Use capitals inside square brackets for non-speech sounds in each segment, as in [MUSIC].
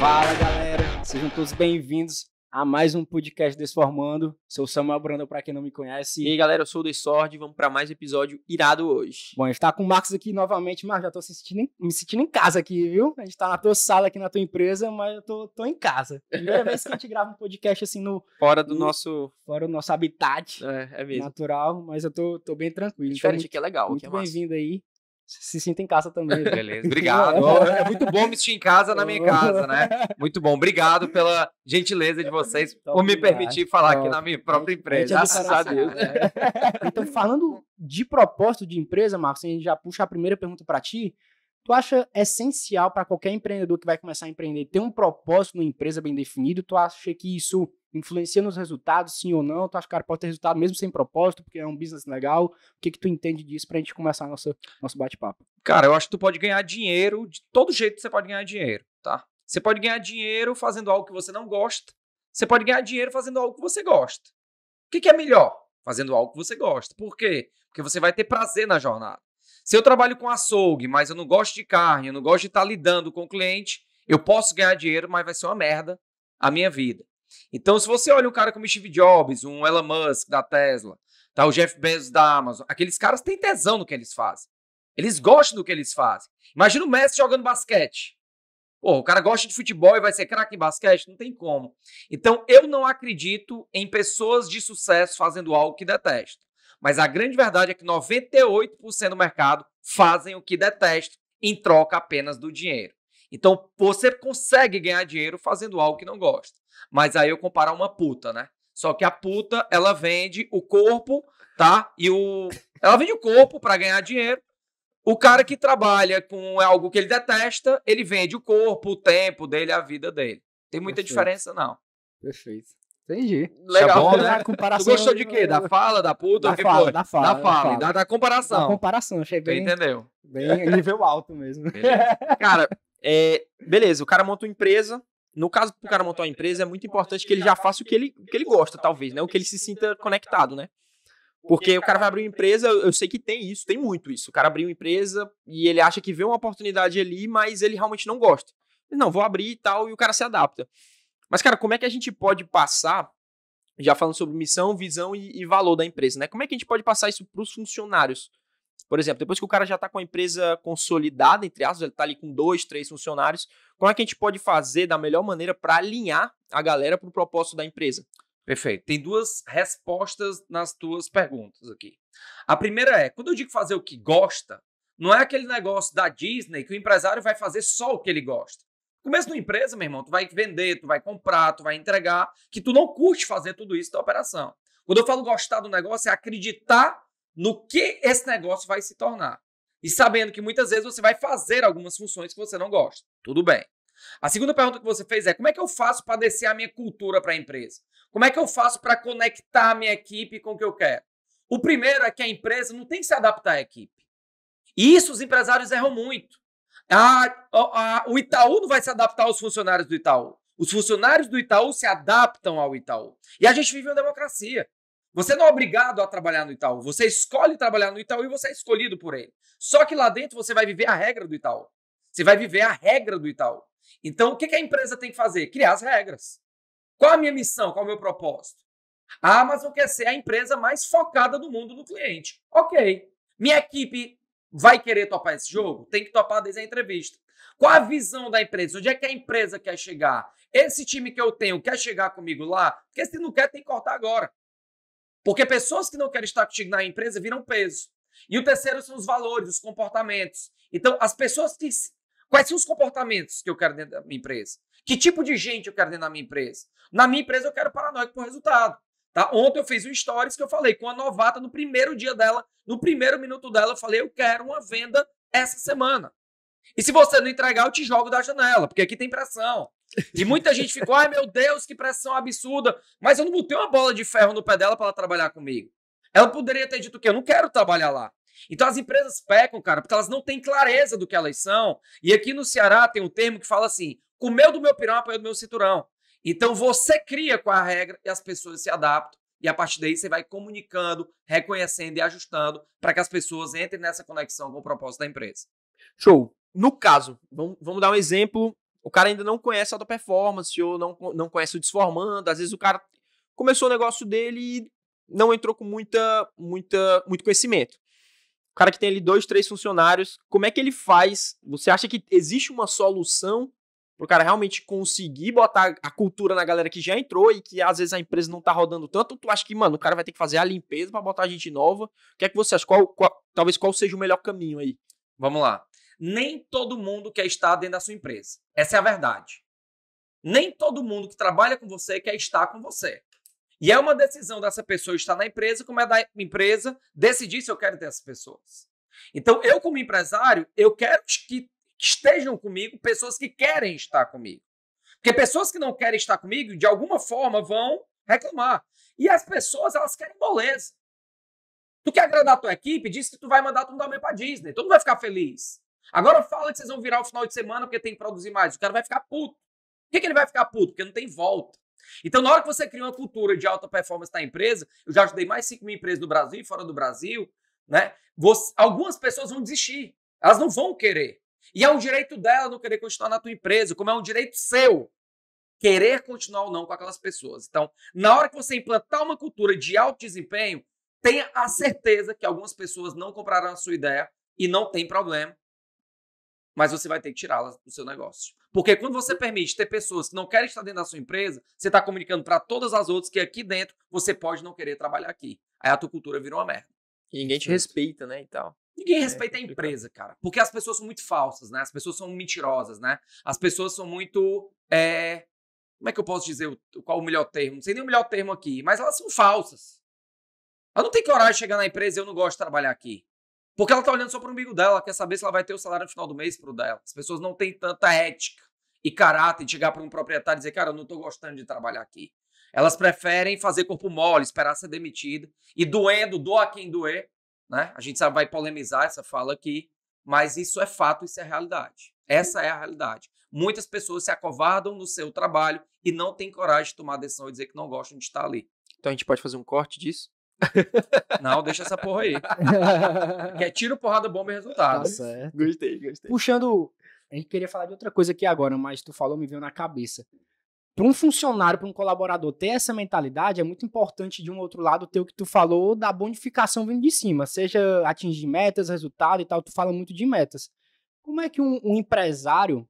Fala galera, sejam todos bem-vindos a mais um podcast Desformando. Sou Samuel Brando para quem não me conhece. E aí galera, eu sou o Desord e vamos para mais um episódio irado hoje. Bom, a gente tá com o Marcos aqui novamente, mas já tô sentindo me sentindo em casa aqui, viu? A gente tá na tua sala aqui na tua empresa, mas eu tô, tô em casa. Primeira vez que a gente [LAUGHS] grava um podcast assim no. Fora do no, nosso. Fora do nosso habitat. É, é mesmo. Natural, mas eu tô, tô bem tranquilo. Diferente então, que é legal. Muito é bem-vindo aí se sinta em casa também. Beleza, obrigado. [LAUGHS] É. é muito bom me sentir em casa na minha [LAUGHS] casa, né? Muito bom. Obrigado pela gentileza de vocês então, por me permitir obrigado. falar aqui na minha própria é empresa. Graças a Deus. Né? [LAUGHS] Então, falando de propósito de empresa, Marcos, a gente já puxa a primeira pergunta para ti. Tu acha essencial para qualquer empreendedor que vai começar a empreender ter um propósito numa empresa bem definido? Tu acha que isso influencia nos resultados, sim ou não? Tu acha que o cara pode ter resultado mesmo sem propósito, porque é um business legal? O que que tu entende disso pra gente começar nosso, nosso bate-papo? Cara, eu acho que tu pode ganhar dinheiro, de todo jeito você pode ganhar dinheiro, tá? Você pode ganhar dinheiro fazendo algo que você não gosta, você pode ganhar dinheiro fazendo algo que você gosta. O que, que é melhor? Fazendo algo que você gosta. Por quê? Porque você vai ter prazer na jornada. Se eu trabalho com açougue, mas eu não gosto de carne, eu não gosto de estar lidando com o cliente, eu posso ganhar dinheiro, mas vai ser uma merda a minha vida. Então, se você olha um cara como Steve Jobs, um Elon Musk da Tesla, tá, o Jeff Bezos da Amazon, aqueles caras têm tesão no que eles fazem. Eles gostam do que eles fazem. Imagina o Messi jogando basquete. Pô, o cara gosta de futebol e vai ser craque em basquete? Não tem como. Então, eu não acredito em pessoas de sucesso fazendo algo que detestam. Mas a grande verdade é que 98% do mercado fazem o que detestam em troca apenas do dinheiro. Então, você consegue ganhar dinheiro fazendo algo que não gosta. Mas aí eu comparar uma puta, né? Só que a puta, ela vende o corpo, tá? E o ela vende o corpo para ganhar dinheiro. O cara que trabalha com algo que ele detesta, ele vende o corpo, o tempo dele, a vida dele. Tem muita Perfeito. diferença não. Perfeito. Entendi. Tá Legal. Tá bom, né? A comparação tu gostou de quê? Né? Da fala, da puta? Da fala, da fala. Da fala, da, da comparação. Da comparação, achei bem... Tu entendeu? Bem nível alto mesmo. Beleza. [LAUGHS] Cara, é, beleza, o cara monta uma empresa. No caso do cara montar uma empresa, é muito importante que ele já faça o que ele, o que ele gosta, talvez, né? O que ele se sinta conectado, né? Porque o cara vai abrir uma empresa, eu sei que tem isso, tem muito isso. O cara abriu uma empresa e ele acha que vê uma oportunidade ali, mas ele realmente não gosta. Não, vou abrir e tal, e o cara se adapta. Mas, cara, como é que a gente pode passar, já falando sobre missão, visão e, e valor da empresa, né? Como é que a gente pode passar isso para os funcionários? Por exemplo, depois que o cara já está com a empresa consolidada, entre aspas, ele está ali com dois, três funcionários, como é que a gente pode fazer da melhor maneira para alinhar a galera para o propósito da empresa? Perfeito. Tem duas respostas nas tuas perguntas aqui. A primeira é, quando eu digo fazer o que gosta, não é aquele negócio da Disney que o empresário vai fazer só o que ele gosta. No começo de uma empresa, meu irmão, tu vai vender, tu vai comprar, tu vai entregar, que tu não curte fazer tudo isso da operação. Quando eu falo gostar do negócio, é acreditar no que esse negócio vai se tornar. E sabendo que muitas vezes você vai fazer algumas funções que você não gosta. Tudo bem. A segunda pergunta que você fez é: como é que eu faço para descer a minha cultura para a empresa? Como é que eu faço para conectar a minha equipe com o que eu quero? O primeiro é que a empresa não tem que se adaptar à equipe. E isso os empresários erram muito. A, ah, a, ah, a, o Itaú não vai se adaptar aos funcionários do Itaú. Os funcionários do Itaú se adaptam ao Itaú. E a gente vive uma democracia. Você não é obrigado a trabalhar no Itaú. Você escolhe trabalhar no Itaú e você é escolhido por ele. Só que lá dentro você vai viver a regra do Itaú. Você vai viver a regra do Itaú. Então, o que a empresa tem que fazer? Criar as regras. Qual a minha missão? Qual o meu propósito? A Amazon quer ser a empresa mais focada do mundo no cliente. Ok. Minha equipe vai querer topar esse jogo? Tem que topar desde a entrevista. Qual a visão da empresa? Onde é que a empresa quer chegar? Esse time que eu tenho quer chegar comigo lá? Porque se não quer, tem que cortar agora. Porque pessoas que não querem estar contigo na empresa viram peso. E o terceiro são os valores, os comportamentos. Então, as pessoas que. Quais são os comportamentos que eu quero dentro da minha empresa? Que tipo de gente eu quero dentro da minha empresa? Na minha empresa, eu quero paranoico por resultado. Tá? Ontem eu fiz um stories que eu falei com a novata no primeiro dia dela, no primeiro minuto dela, eu falei: eu quero uma venda essa semana. E se você não entregar, eu te jogo da janela, porque aqui tem pressão. E muita gente ficou, ai meu Deus, que pressão absurda. Mas eu não botei uma bola de ferro no pé dela para ela trabalhar comigo. Ela poderia ter dito que eu não quero trabalhar lá. Então as empresas pecam, cara, porque elas não têm clareza do que elas são. E aqui no Ceará tem um termo que fala assim: comeu do meu pirão, apanhou do meu cinturão. Então você cria com a regra e as pessoas se adaptam. E a partir daí você vai comunicando, reconhecendo e ajustando para que as pessoas entrem nessa conexão com o propósito da empresa. Show. No caso, vamos, vamos dar um exemplo o cara ainda não conhece a alta performance ou não, não conhece o desformando. Às vezes o cara começou o negócio dele e não entrou com muita, muita, muito conhecimento. O cara que tem ali dois, três funcionários, como é que ele faz? Você acha que existe uma solução para o cara realmente conseguir botar a cultura na galera que já entrou e que às vezes a empresa não tá rodando tanto? Tu acha que, mano, o cara vai ter que fazer a limpeza para botar gente nova? O que é que você acha? Qual, qual, talvez qual seja o melhor caminho aí? Vamos lá nem todo mundo quer estar dentro da sua empresa. Essa é a verdade. Nem todo mundo que trabalha com você quer estar com você. E é uma decisão dessa pessoa estar na empresa, como é da empresa decidir se eu quero ter essas pessoas. Então, eu, como empresário, eu quero que estejam comigo pessoas que querem estar comigo. Porque pessoas que não querem estar comigo, de alguma forma, vão reclamar. E as pessoas, elas querem moleza. Tu quer agradar a tua equipe, diz que tu vai mandar tu um também pra Disney. Tu não vai ficar feliz. Agora fala que vocês vão virar o final de semana porque tem que produzir mais. O cara vai ficar puto. Por que, que ele vai ficar puto? Porque não tem volta. Então, na hora que você cria uma cultura de alta performance na empresa, eu já ajudei mais 5 mil empresas do Brasil e fora do Brasil, né? Você, algumas pessoas vão desistir. Elas não vão querer. E é um direito dela não querer continuar na tua empresa, como é um direito seu querer continuar ou não com aquelas pessoas. Então, na hora que você implantar uma cultura de alto desempenho, tenha a certeza que algumas pessoas não comprarão a sua ideia e não tem problema mas você vai ter que tirá-las do seu negócio. Porque quando você permite ter pessoas que não querem estar dentro da sua empresa, você está comunicando para todas as outras que aqui dentro você pode não querer trabalhar aqui. Aí a tua cultura virou uma merda. E ninguém te respeita, né, e tal. Ninguém é respeita a empresa, cara. Porque as pessoas são muito falsas, né? As pessoas são mentirosas, né? As pessoas são muito. É... Como é que eu posso dizer o... qual o melhor termo? Não sei nem o melhor termo aqui, mas elas são falsas. Ela não tem coragem de chegar na empresa e eu não gosto de trabalhar aqui. Porque ela tá olhando só pro umbigo dela, ela quer saber se ela vai ter o salário no final do mês pro dela. As pessoas não têm tanta ética e caráter de chegar para um proprietário e dizer, cara, eu não tô gostando de trabalhar aqui. Elas preferem fazer corpo mole, esperar ser demitida e doendo, doa quem doer, né? A gente sabe, vai polemizar essa fala aqui, mas isso é fato, isso é realidade. Essa é a realidade. Muitas pessoas se acovardam no seu trabalho e não têm coragem de tomar decisão e dizer que não gostam de estar ali. Então a gente pode fazer um corte disso? Não, deixa essa porra aí. [LAUGHS] que é tiro, porrada, bomba e resultado. Tá certo. Gostei, gostei. Puxando. A gente queria falar de outra coisa aqui agora, mas tu falou, me veio na cabeça. Para um funcionário, para um colaborador ter essa mentalidade, é muito importante, de um outro lado, ter o que tu falou da bonificação vindo de cima, seja atingir metas, resultado e tal. Tu fala muito de metas. Como é que um, um empresário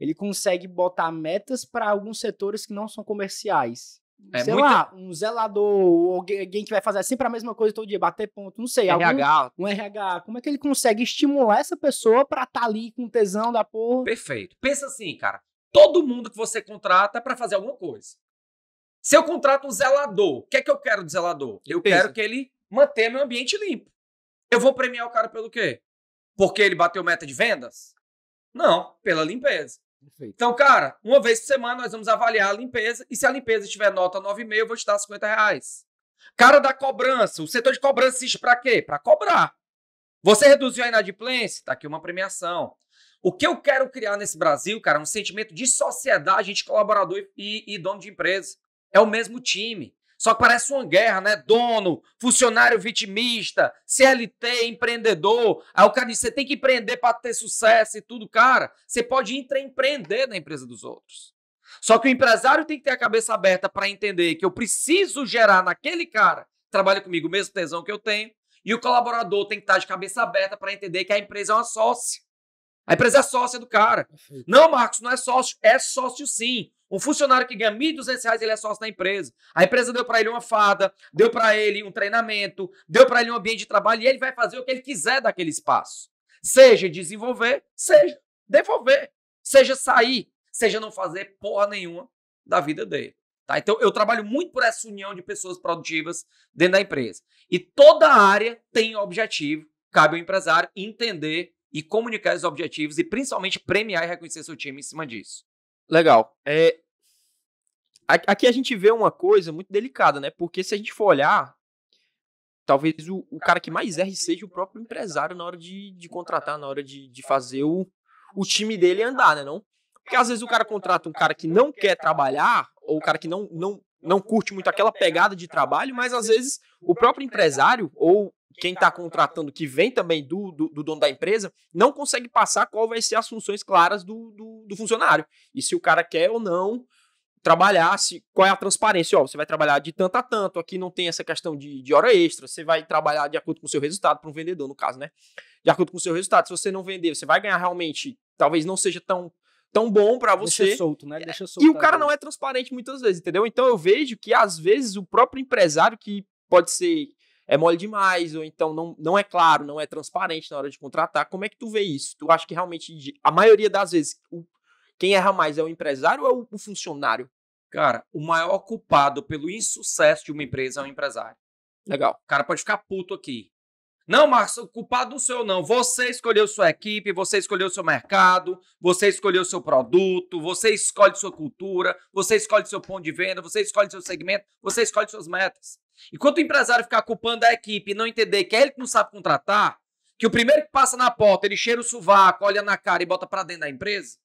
ele consegue botar metas para alguns setores que não são comerciais? É sei muita... lá, um zelador, alguém que vai fazer sempre a mesma coisa todo dia, bater ponto, não sei. RH. Algum, um RH. Como é que ele consegue estimular essa pessoa pra estar tá ali com tesão da porra? Perfeito. Pensa assim, cara. Todo mundo que você contrata é pra fazer alguma coisa. Se eu contrato um zelador, o que é que eu quero do zelador? Eu Pensa. quero que ele mantenha meu ambiente limpo. Eu vou premiar o cara pelo quê? Porque ele bateu meta de vendas? Não, pela limpeza. Perfeito. Então, cara, uma vez por semana nós vamos avaliar a limpeza e se a limpeza tiver nota 9,5, eu vou te dar 50 reais. Cara da cobrança, o setor de cobrança existe para quê? Para cobrar. Você reduziu a inadimplência? Tá aqui uma premiação. O que eu quero criar nesse Brasil, cara, é um sentimento de sociedade, de colaborador e, e dono de empresa. É o mesmo time. Só que parece uma guerra, né? Dono, funcionário vitimista, CLT, empreendedor. Aí o cara diz: você tem que empreender para ter sucesso e tudo, cara. Você pode empreender na empresa dos outros. Só que o empresário tem que ter a cabeça aberta para entender que eu preciso gerar naquele cara que trabalha comigo o mesmo tesão que eu tenho. E o colaborador tem que estar tá de cabeça aberta para entender que a empresa é uma sócia. A empresa é sócia do cara. Não, Marcos, não é sócio. É sócio sim. Um funcionário que ganha R$ 1.200, ele é sócio da empresa. A empresa deu para ele uma fada, deu para ele um treinamento, deu para ele um ambiente de trabalho e ele vai fazer o que ele quiser daquele espaço. Seja desenvolver, seja devolver, seja sair, seja não fazer porra nenhuma da vida dele. Tá? Então, eu trabalho muito por essa união de pessoas produtivas dentro da empresa. E toda área tem objetivo, cabe ao empresário entender e comunicar os objetivos e principalmente premiar e reconhecer seu time em cima disso. Legal. É, aqui a gente vê uma coisa muito delicada, né? Porque se a gente for olhar, talvez o, o cara que mais erre seja o próprio empresário na hora de, de contratar, na hora de, de fazer o, o time dele andar, né? Não? Porque às vezes o cara contrata um cara que não quer trabalhar, ou o cara que não, não, não curte muito aquela pegada de trabalho, mas às vezes o próprio empresário ou quem está tá contratando, que vem também do, do, do, dono da empresa, não consegue passar qual vai ser as funções claras do, do, do funcionário. E se o cara quer ou não trabalhar, se, qual é a transparência? Ó, você vai trabalhar de tanto a tanto, aqui não tem essa questão de, de hora extra, você vai trabalhar de acordo com o seu resultado, para um vendedor, no caso, né? De acordo com o seu resultado. Se você não vender, você vai ganhar realmente, talvez não seja tão tão bom para você. Deixa solto, né? Deixa é, solto. E o cara não é transparente muitas vezes, entendeu? Então eu vejo que às vezes o próprio empresário que pode ser é mole demais, ou então não, não é claro, não é transparente na hora de contratar. Como é que tu vê isso? Tu acha que realmente, a maioria das vezes, o, quem erra mais é o empresário ou é o, o funcionário? Cara, o maior culpado pelo insucesso de uma empresa é o empresário. Legal. O cara pode ficar puto aqui. Não, Marcos, o culpado não sou eu, não. Você escolheu sua equipe, você escolheu seu mercado, você escolheu seu produto, você escolhe sua cultura, você escolhe seu ponto de venda, você escolhe seu segmento, você escolhe suas metas. Enquanto o empresário ficar culpando a equipe e não entender que é ele que não sabe contratar, que o primeiro que passa na porta, ele cheira o sovaco, olha na cara e bota para dentro da empresa,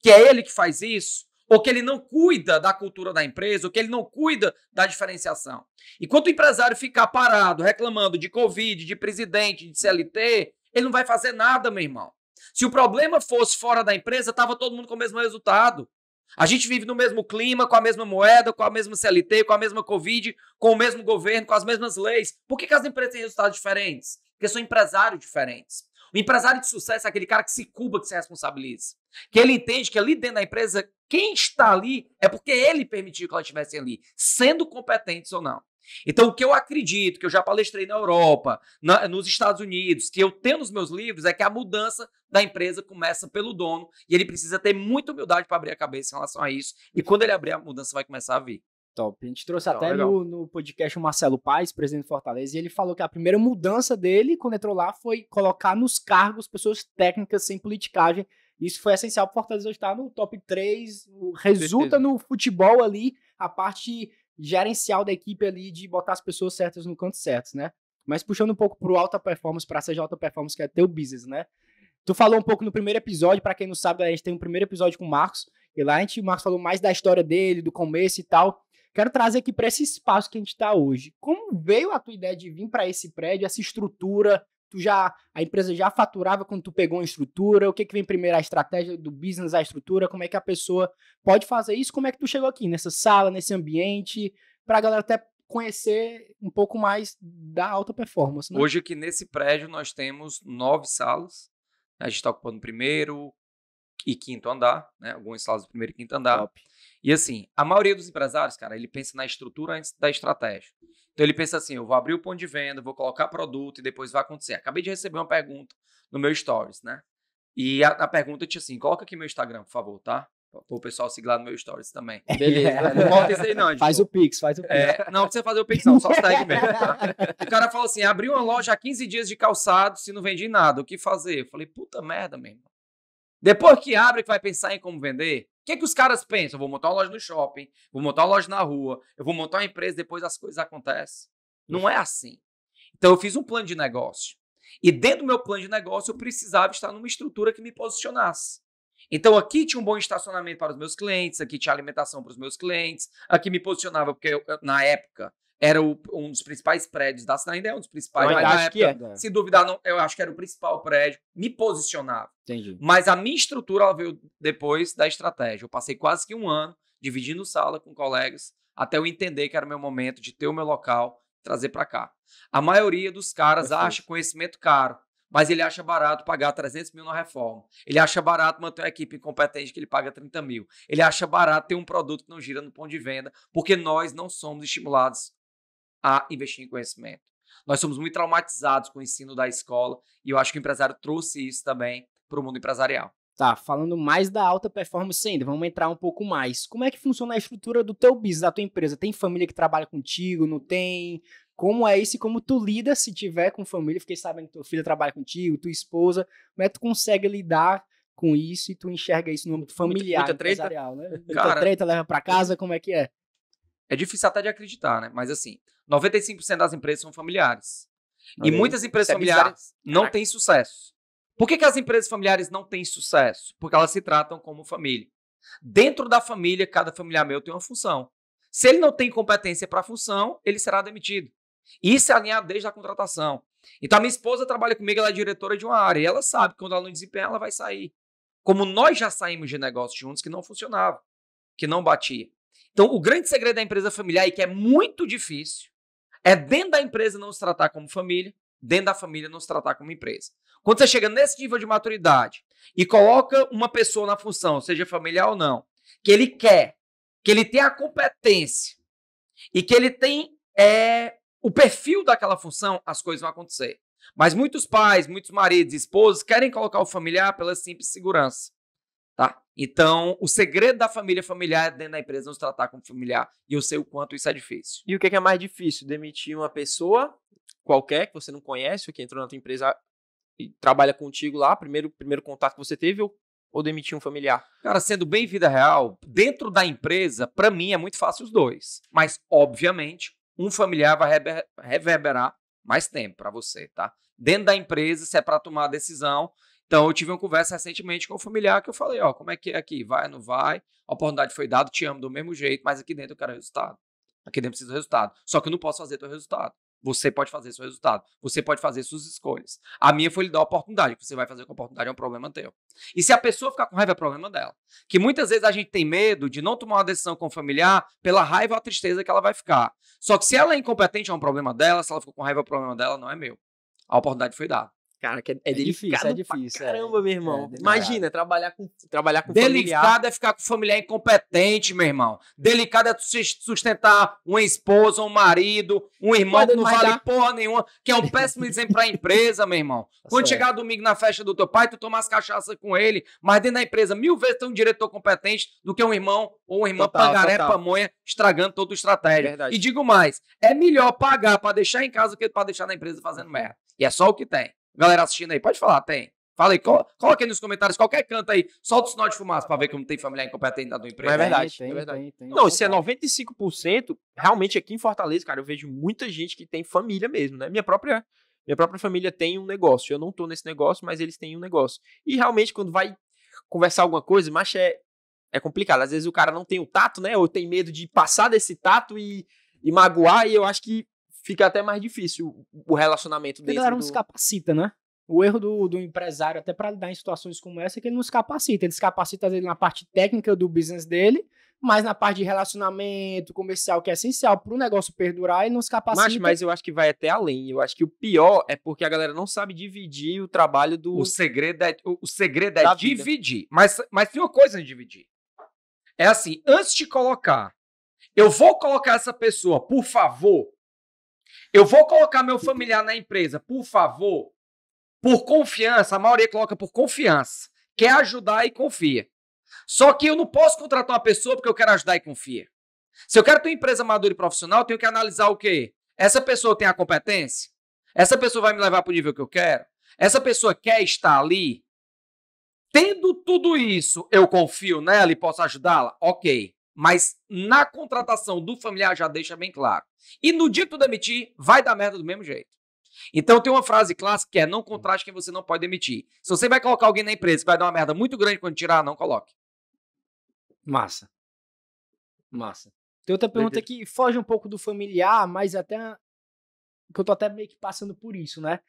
que é ele que faz isso, ou que ele não cuida da cultura da empresa, ou que ele não cuida da diferenciação. Enquanto o empresário ficar parado, reclamando de Covid, de presidente, de CLT, ele não vai fazer nada, meu irmão. Se o problema fosse fora da empresa, estava todo mundo com o mesmo resultado. A gente vive no mesmo clima, com a mesma moeda, com a mesma CLT, com a mesma Covid, com o mesmo governo, com as mesmas leis. Por que, que as empresas têm resultados diferentes? Porque são empresários diferentes. O empresário de sucesso é aquele cara que se cuba, que se responsabiliza. Que ele entende que ali dentro da empresa, quem está ali é porque ele permitiu que ela estivesse ali, sendo competentes ou não. Então, o que eu acredito, que eu já palestrei na Europa, na, nos Estados Unidos, que eu tenho nos meus livros, é que a mudança da empresa começa pelo dono e ele precisa ter muita humildade para abrir a cabeça em relação a isso. E quando ele abrir, a mudança vai começar a vir. Top. A gente trouxe então, até no, no, podcast o Marcelo Paes, presidente do Fortaleza, e ele falou que a primeira mudança dele, quando entrou lá, foi colocar nos cargos pessoas técnicas sem politicagem. Isso foi essencial para o Fortaleza estar no top 3, resulta no futebol ali, a parte gerencial da equipe ali de botar as pessoas certas no canto certo, né? Mas puxando um pouco pro alta performance, para seja alta performance que é teu business, né? Tu falou um pouco no primeiro episódio, para quem não sabe, a gente tem um primeiro episódio com o Marcos, e lá a gente, o Marcos falou mais da história dele, do começo e tal. Quero trazer aqui para esse espaço que a gente está hoje. Como veio a tua ideia de vir para esse prédio, essa estrutura, tu já a empresa já faturava quando tu pegou a estrutura, o que que vem primeiro a estratégia do business, a estrutura, como é que a pessoa pode fazer isso, como é que tu chegou aqui nessa sala, nesse ambiente, para a galera até conhecer um pouco mais da alta performance. Né? Hoje aqui nesse prédio nós temos nove salas, né? a gente está ocupando o primeiro e quinto andar, né? algumas salas do primeiro e quinto andar. Top. E assim, a maioria dos empresários, cara, ele pensa na estrutura antes da estratégia. Então ele pensa assim: eu vou abrir o ponto de venda, vou colocar produto e depois vai acontecer. Acabei de receber uma pergunta no meu stories, né? E a, a pergunta tinha assim: coloca aqui meu Instagram, por favor, tá? o pessoal seguir lá no meu stories também. [LAUGHS] Beleza. Não corta isso aí, não. Gente. Faz o Pix, faz o Pix. É, não precisa fazer o Pix, não, só segue mesmo. Tá? O cara falou assim: abri uma loja há 15 dias de calçado, se não vendi nada, o que fazer? Eu falei, puta merda, mesmo. Depois que abre, que vai pensar em como vender. O que, que os caras pensam? Eu vou montar uma loja no shopping, vou montar uma loja na rua, eu vou montar uma empresa, depois as coisas acontecem. Não é assim. Então eu fiz um plano de negócio. E dentro do meu plano de negócio, eu precisava estar numa estrutura que me posicionasse. Então aqui tinha um bom estacionamento para os meus clientes, aqui tinha alimentação para os meus clientes, aqui me posicionava, porque eu, na época era o, um dos principais prédios da cidade, ainda é né? um dos principais, eu mas acho época, que é. se duvidar, não, eu acho que era o principal prédio, me posicionava. Entendi. Mas a minha estrutura veio depois da estratégia. Eu passei quase que um ano dividindo sala com colegas, até eu entender que era o meu momento de ter o meu local, trazer para cá. A maioria dos caras Perfeito. acha conhecimento caro, mas ele acha barato pagar 300 mil na reforma. Ele acha barato manter uma equipe incompetente que ele paga 30 mil. Ele acha barato ter um produto que não gira no ponto de venda, porque nós não somos estimulados a investir em conhecimento. Nós somos muito traumatizados com o ensino da escola e eu acho que o empresário trouxe isso também para o mundo empresarial. Tá, falando mais da alta performance ainda, vamos entrar um pouco mais. Como é que funciona a estrutura do teu business, da tua empresa? Tem família que trabalha contigo, não tem? Como é isso e como tu lida se tiver com família? Fiquei sabendo que tua filha trabalha contigo, tua esposa. Como é que tu consegue lidar com isso e tu enxerga isso no âmbito familiar, muita, muita empresarial, né? [LAUGHS] Muita treta, leva para casa, como é que é? É difícil até de acreditar, né? Mas assim, 95% das empresas são familiares. Olha e aí. muitas empresas é familiares não têm sucesso. Por que, que as empresas familiares não têm sucesso? Porque elas se tratam como família. Dentro da família, cada familiar meu tem uma função. Se ele não tem competência para a função, ele será demitido. Isso é alinhado desde a contratação. Então, a minha esposa trabalha comigo, ela é diretora de uma área, e ela sabe que quando ela não desempenha, ela vai sair. Como nós já saímos de negócios juntos que não funcionava, que não batia. Então, o grande segredo da empresa familiar, e que é muito difícil, é dentro da empresa não se tratar como família, dentro da família não se tratar como empresa. Quando você chega nesse nível de maturidade e coloca uma pessoa na função, seja familiar ou não, que ele quer, que ele tem a competência e que ele tem é, o perfil daquela função, as coisas vão acontecer. Mas muitos pais, muitos maridos, esposas querem colocar o familiar pela simples segurança. Tá? Então, o segredo da família familiar é dentro da empresa é nos tratar como familiar. E eu sei o quanto isso é difícil. E o que é, que é mais difícil? Demitir uma pessoa qualquer que você não conhece, ou que entrou na tua empresa e trabalha contigo lá, primeiro, primeiro contato que você teve, ou, ou demitir um familiar? Cara, sendo bem vida real, dentro da empresa, para mim é muito fácil os dois. Mas, obviamente, um familiar vai reverberar mais tempo para você, tá? Dentro da empresa, se é para tomar a decisão, então, eu tive uma conversa recentemente com um familiar que eu falei, ó, como é que é aqui? Vai, não vai? A oportunidade foi dada, te amo do mesmo jeito, mas aqui dentro eu quero resultado. Aqui dentro precisa de resultado. Só que eu não posso fazer teu resultado. Você pode fazer seu resultado. Você pode fazer suas escolhas. A minha foi lhe dar a oportunidade. O que você vai fazer com a oportunidade é um problema teu. E se a pessoa ficar com raiva, é problema dela. Que muitas vezes a gente tem medo de não tomar uma decisão com o familiar pela raiva ou a tristeza que ela vai ficar. Só que se ela é incompetente, é um problema dela. Se ela ficou com raiva, é um problema dela, não é meu. A oportunidade foi dada. Cara, que é, é, difícil, é difícil. É. caramba, é. meu irmão. É, Imagina, trabalhar com, trabalhar com Delicado familiar. é ficar com familiar incompetente, meu irmão. Delicado é sustentar uma esposa, um marido, um irmão que não vale dar. porra nenhuma, que é um péssimo exemplo pra empresa, meu irmão. [LAUGHS] Tá Quando chegar domingo na festa do teu pai, tu tomar as cachaças com ele, mas dentro da empresa, mil vezes tem um diretor competente do que um irmão ou uma irmã total, pangaré, total. pamonha, estragando toda a estratégia. Verdade. E digo mais, é melhor pagar pra deixar em casa do que pra deixar na empresa fazendo merda. E é só o que tem. Galera assistindo aí, pode falar, tem. Fala aí, coloca aí nos comentários, qualquer canto aí, solta o sinal de fumaça pra ver que não tem familiar incompetente do emprego. É verdade, tem, é verdade. Tem, tem, não, isso é 95%, realmente aqui em Fortaleza, cara, eu vejo muita gente que tem família mesmo, né? Minha própria, minha própria família tem um negócio, eu não tô nesse negócio, mas eles têm um negócio. E realmente quando vai conversar alguma coisa, mas é, é complicado. Às vezes o cara não tem o tato, né? Ou tem medo de passar desse tato e, e magoar, e eu acho que fica até mais difícil o relacionamento Porque dentro. A galera não do... se capacita, né? O erro do, do empresário, até para lidar em situações como essa, é que ele não se capacita. Ele se capacita ele, na parte técnica do business dele, mas na parte de relacionamento comercial, que é essencial para o negócio perdurar, ele não se capacita. Mas, mas eu acho que vai até além. Eu acho que o pior é porque a galera não sabe dividir o trabalho do. O segredo é, o, o segredo é dividir. Mas, mas tem uma coisa em dividir. É assim, antes de colocar, eu vou colocar essa pessoa, por favor, eu vou colocar meu familiar na empresa, por favor. Por confiança, a maioria coloca por confiança. Quer ajudar e confia. Só que eu não posso contratar uma pessoa porque eu quero ajudar e confia. Se eu quero ter uma empresa madura e profissional, eu tenho que analisar o quê? Essa pessoa tem a competência? Essa pessoa vai me levar para o nível que eu quero? Essa pessoa quer estar ali? Tendo tudo isso, eu confio nela e posso ajudá-la? Ok. Mas na contratação do familiar já deixa bem claro. E no dia que tu demitir, vai dar merda do mesmo jeito. Então tem uma frase clássica que é: não contrate quem você não pode demitir. Se você vai colocar alguém na empresa que vai dar uma merda muito grande quando tirar, não coloque. Massa. Massa. Tem outra pergunta Entendi. que foge um pouco do familiar, mas até. que eu tô até meio que passando por isso, né?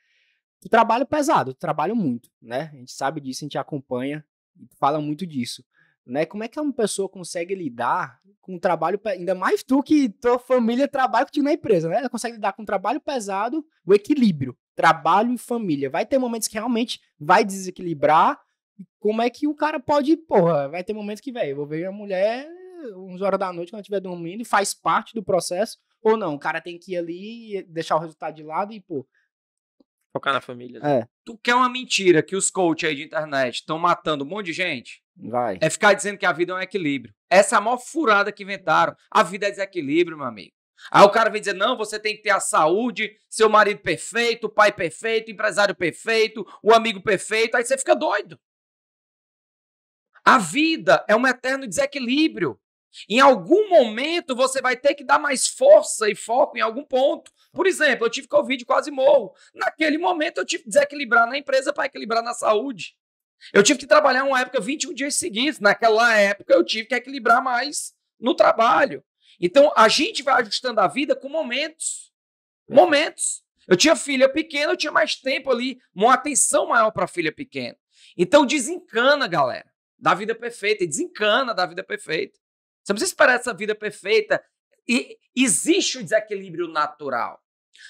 o trabalho pesado, trabalho muito, né? A gente sabe disso, a gente acompanha e fala muito disso né? Como é que uma pessoa consegue lidar com um trabalho, ainda mais tu que tua família trabalha contigo na empresa, né? Ela consegue lidar com um trabalho pesado, o equilíbrio, trabalho e família. Vai ter momentos que realmente vai desequilibrar. Como é que o cara pode, porra, vai ter momentos que, velho, vou ver a mulher uns horas da noite quando estiver dormindo, faz parte do processo, ou não, o cara tem que ir ali, deixar o resultado de lado e, pô, Focar na família. Né? É. Tu quer uma mentira que os coaches aí de internet estão matando um monte de gente? Vai. É ficar dizendo que a vida é um equilíbrio. Essa é a maior furada que inventaram. A vida é desequilíbrio, meu amigo. Aí o cara vem dizer: não, você tem que ter a saúde, seu marido perfeito, pai perfeito, empresário perfeito, o amigo perfeito. Aí você fica doido. A vida é um eterno desequilíbrio. Em algum momento você vai ter que dar mais força e foco em algum ponto. Por exemplo, eu tive Covid, quase morro. Naquele momento eu tive que desequilibrar na empresa para equilibrar na saúde. Eu tive que trabalhar uma época 21 dias seguintes. Naquela época eu tive que equilibrar mais no trabalho. Então a gente vai ajustando a vida com momentos. Momentos. Eu tinha filha pequena, eu tinha mais tempo ali, uma atenção maior para a filha pequena. Então desencana, galera, da vida perfeita, desencana da vida perfeita. Você não precisa esperar essa vida perfeita. E existe o desequilíbrio natural.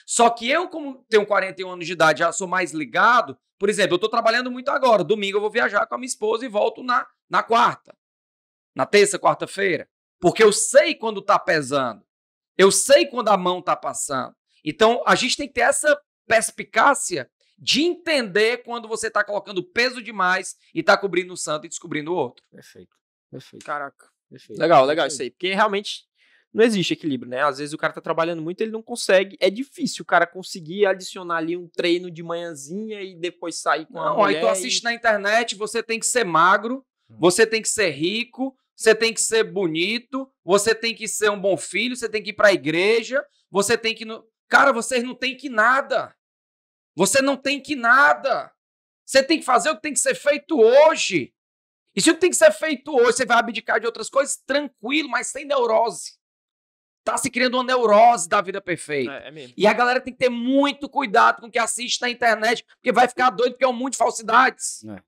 Só que eu, como tenho 41 anos de idade, já sou mais ligado. Por exemplo, eu estou trabalhando muito agora. Domingo eu vou viajar com a minha esposa e volto na, na quarta. Na terça, quarta-feira. Porque eu sei quando está pesando. Eu sei quando a mão está passando. Então, a gente tem que ter essa perspicácia de entender quando você está colocando peso demais e está cobrindo um santo e descobrindo o outro. Perfeito. Perfeito. Caraca. Perfeito. Legal, legal isso aí. Porque realmente não existe equilíbrio, né? Às vezes o cara tá trabalhando muito, ele não consegue. É difícil o cara conseguir adicionar ali um treino de manhãzinha e depois sair com não, a mulher. Não, aí tu assiste e... na internet, você tem que ser magro, você tem que ser rico, você tem que ser bonito, você tem que ser um bom filho, você tem que ir pra igreja, você tem que... Cara, vocês não tem que nada. Você não tem que nada. Você tem que fazer o que tem que ser feito hoje. Isso tem que ser feito hoje. Você vai abdicar de outras coisas, tranquilo, mas sem neurose. Tá se criando uma neurose da vida perfeita. É, é e a galera tem que ter muito cuidado com o que assiste na internet, porque vai ficar doido, porque é um mundo de falsidades. É.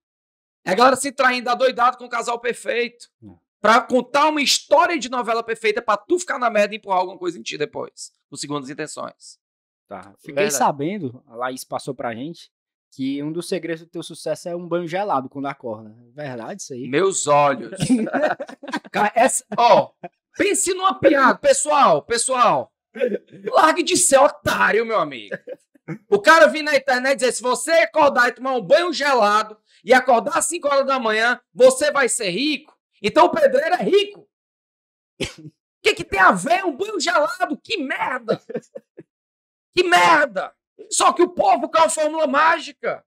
A galera se traindo, adoidado com o casal perfeito. É. Pra contar uma história de novela perfeita pra tu ficar na merda e empurrar alguma coisa em ti depois. Com segundas intenções. Tá. Fiquei Verdade. sabendo, a Laís passou pra gente, que um dos segredos do teu sucesso é um banho gelado quando acorda. É verdade isso aí? Meus olhos. [LAUGHS] essa... [LAUGHS] Ó, oh, pense numa piada. Pessoal, pessoal, largue de ser otário, meu amigo. O cara vir na internet dizer, se você acordar e tomar um banho gelado e acordar às 5 horas da manhã, você vai ser rico. Então o pedreiro é rico. O que, que tem a ver um banho gelado? Que merda! Que merda! Só que o povo quer a fórmula mágica.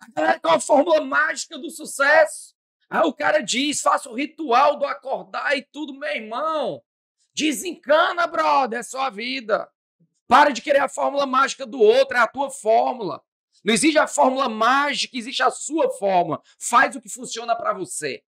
A galera quer a fórmula mágica do sucesso. Aí o cara diz: faça o ritual do acordar e tudo, meu irmão. Desencana, brother, é sua vida. Para de querer a fórmula mágica do outro, é a tua fórmula. Não existe a fórmula mágica, existe a sua fórmula. Faz o que funciona para você.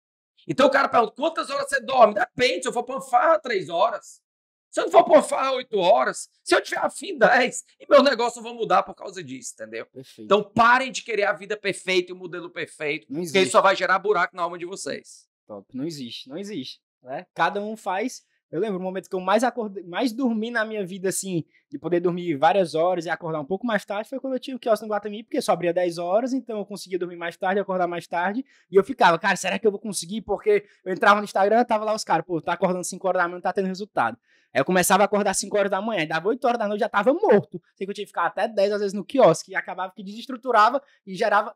Então o cara pergunta: quantas horas você dorme? Depende, se eu for panfarra, três horas. Se eu não for falar 8 horas, se eu tiver afim 10, e meu negócio não vai mudar por causa disso, entendeu? Perfeito. Então parem de querer a vida perfeita e o modelo perfeito, não porque isso só vai gerar buraco na alma de vocês. Top, não existe, não existe. Né? Cada um faz. Eu lembro o momento que eu mais acordei, mais dormi na minha vida, assim, de poder dormir várias horas e acordar um pouco mais tarde, foi quando eu tive o quiosque no Guatemi, porque só abria 10 horas, então eu conseguia dormir mais tarde, acordar mais tarde, e eu ficava, cara, será que eu vou conseguir? Porque eu entrava no Instagram, tava lá os caras, pô, tá acordando 5 horas da manhã, não tá tendo resultado eu começava a acordar às 5 horas da manhã, dava 8 horas da noite, já tava morto. Sei que eu tinha que ficar até 10, às vezes, no quiosque, e acabava que desestruturava e gerava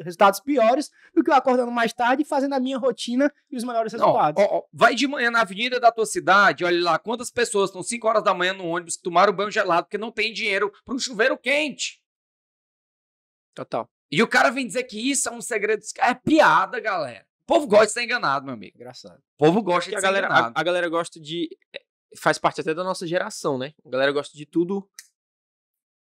resultados piores do que eu acordando mais tarde e fazendo a minha rotina e os melhores resultados. Não, ó, ó, vai de manhã na avenida da tua cidade, olha lá, quantas pessoas estão 5 horas da manhã no ônibus que tomaram banho gelado porque não tem dinheiro para um chuveiro quente. Total. E o cara vem dizer que isso é um segredo. É piada, galera. O povo gosta de ser enganado, meu amigo. Engraçado. O povo gosta Porque de ser a galera, enganado. A, a, galera gosta de é, faz parte até da nossa geração, né? A galera gosta de tudo,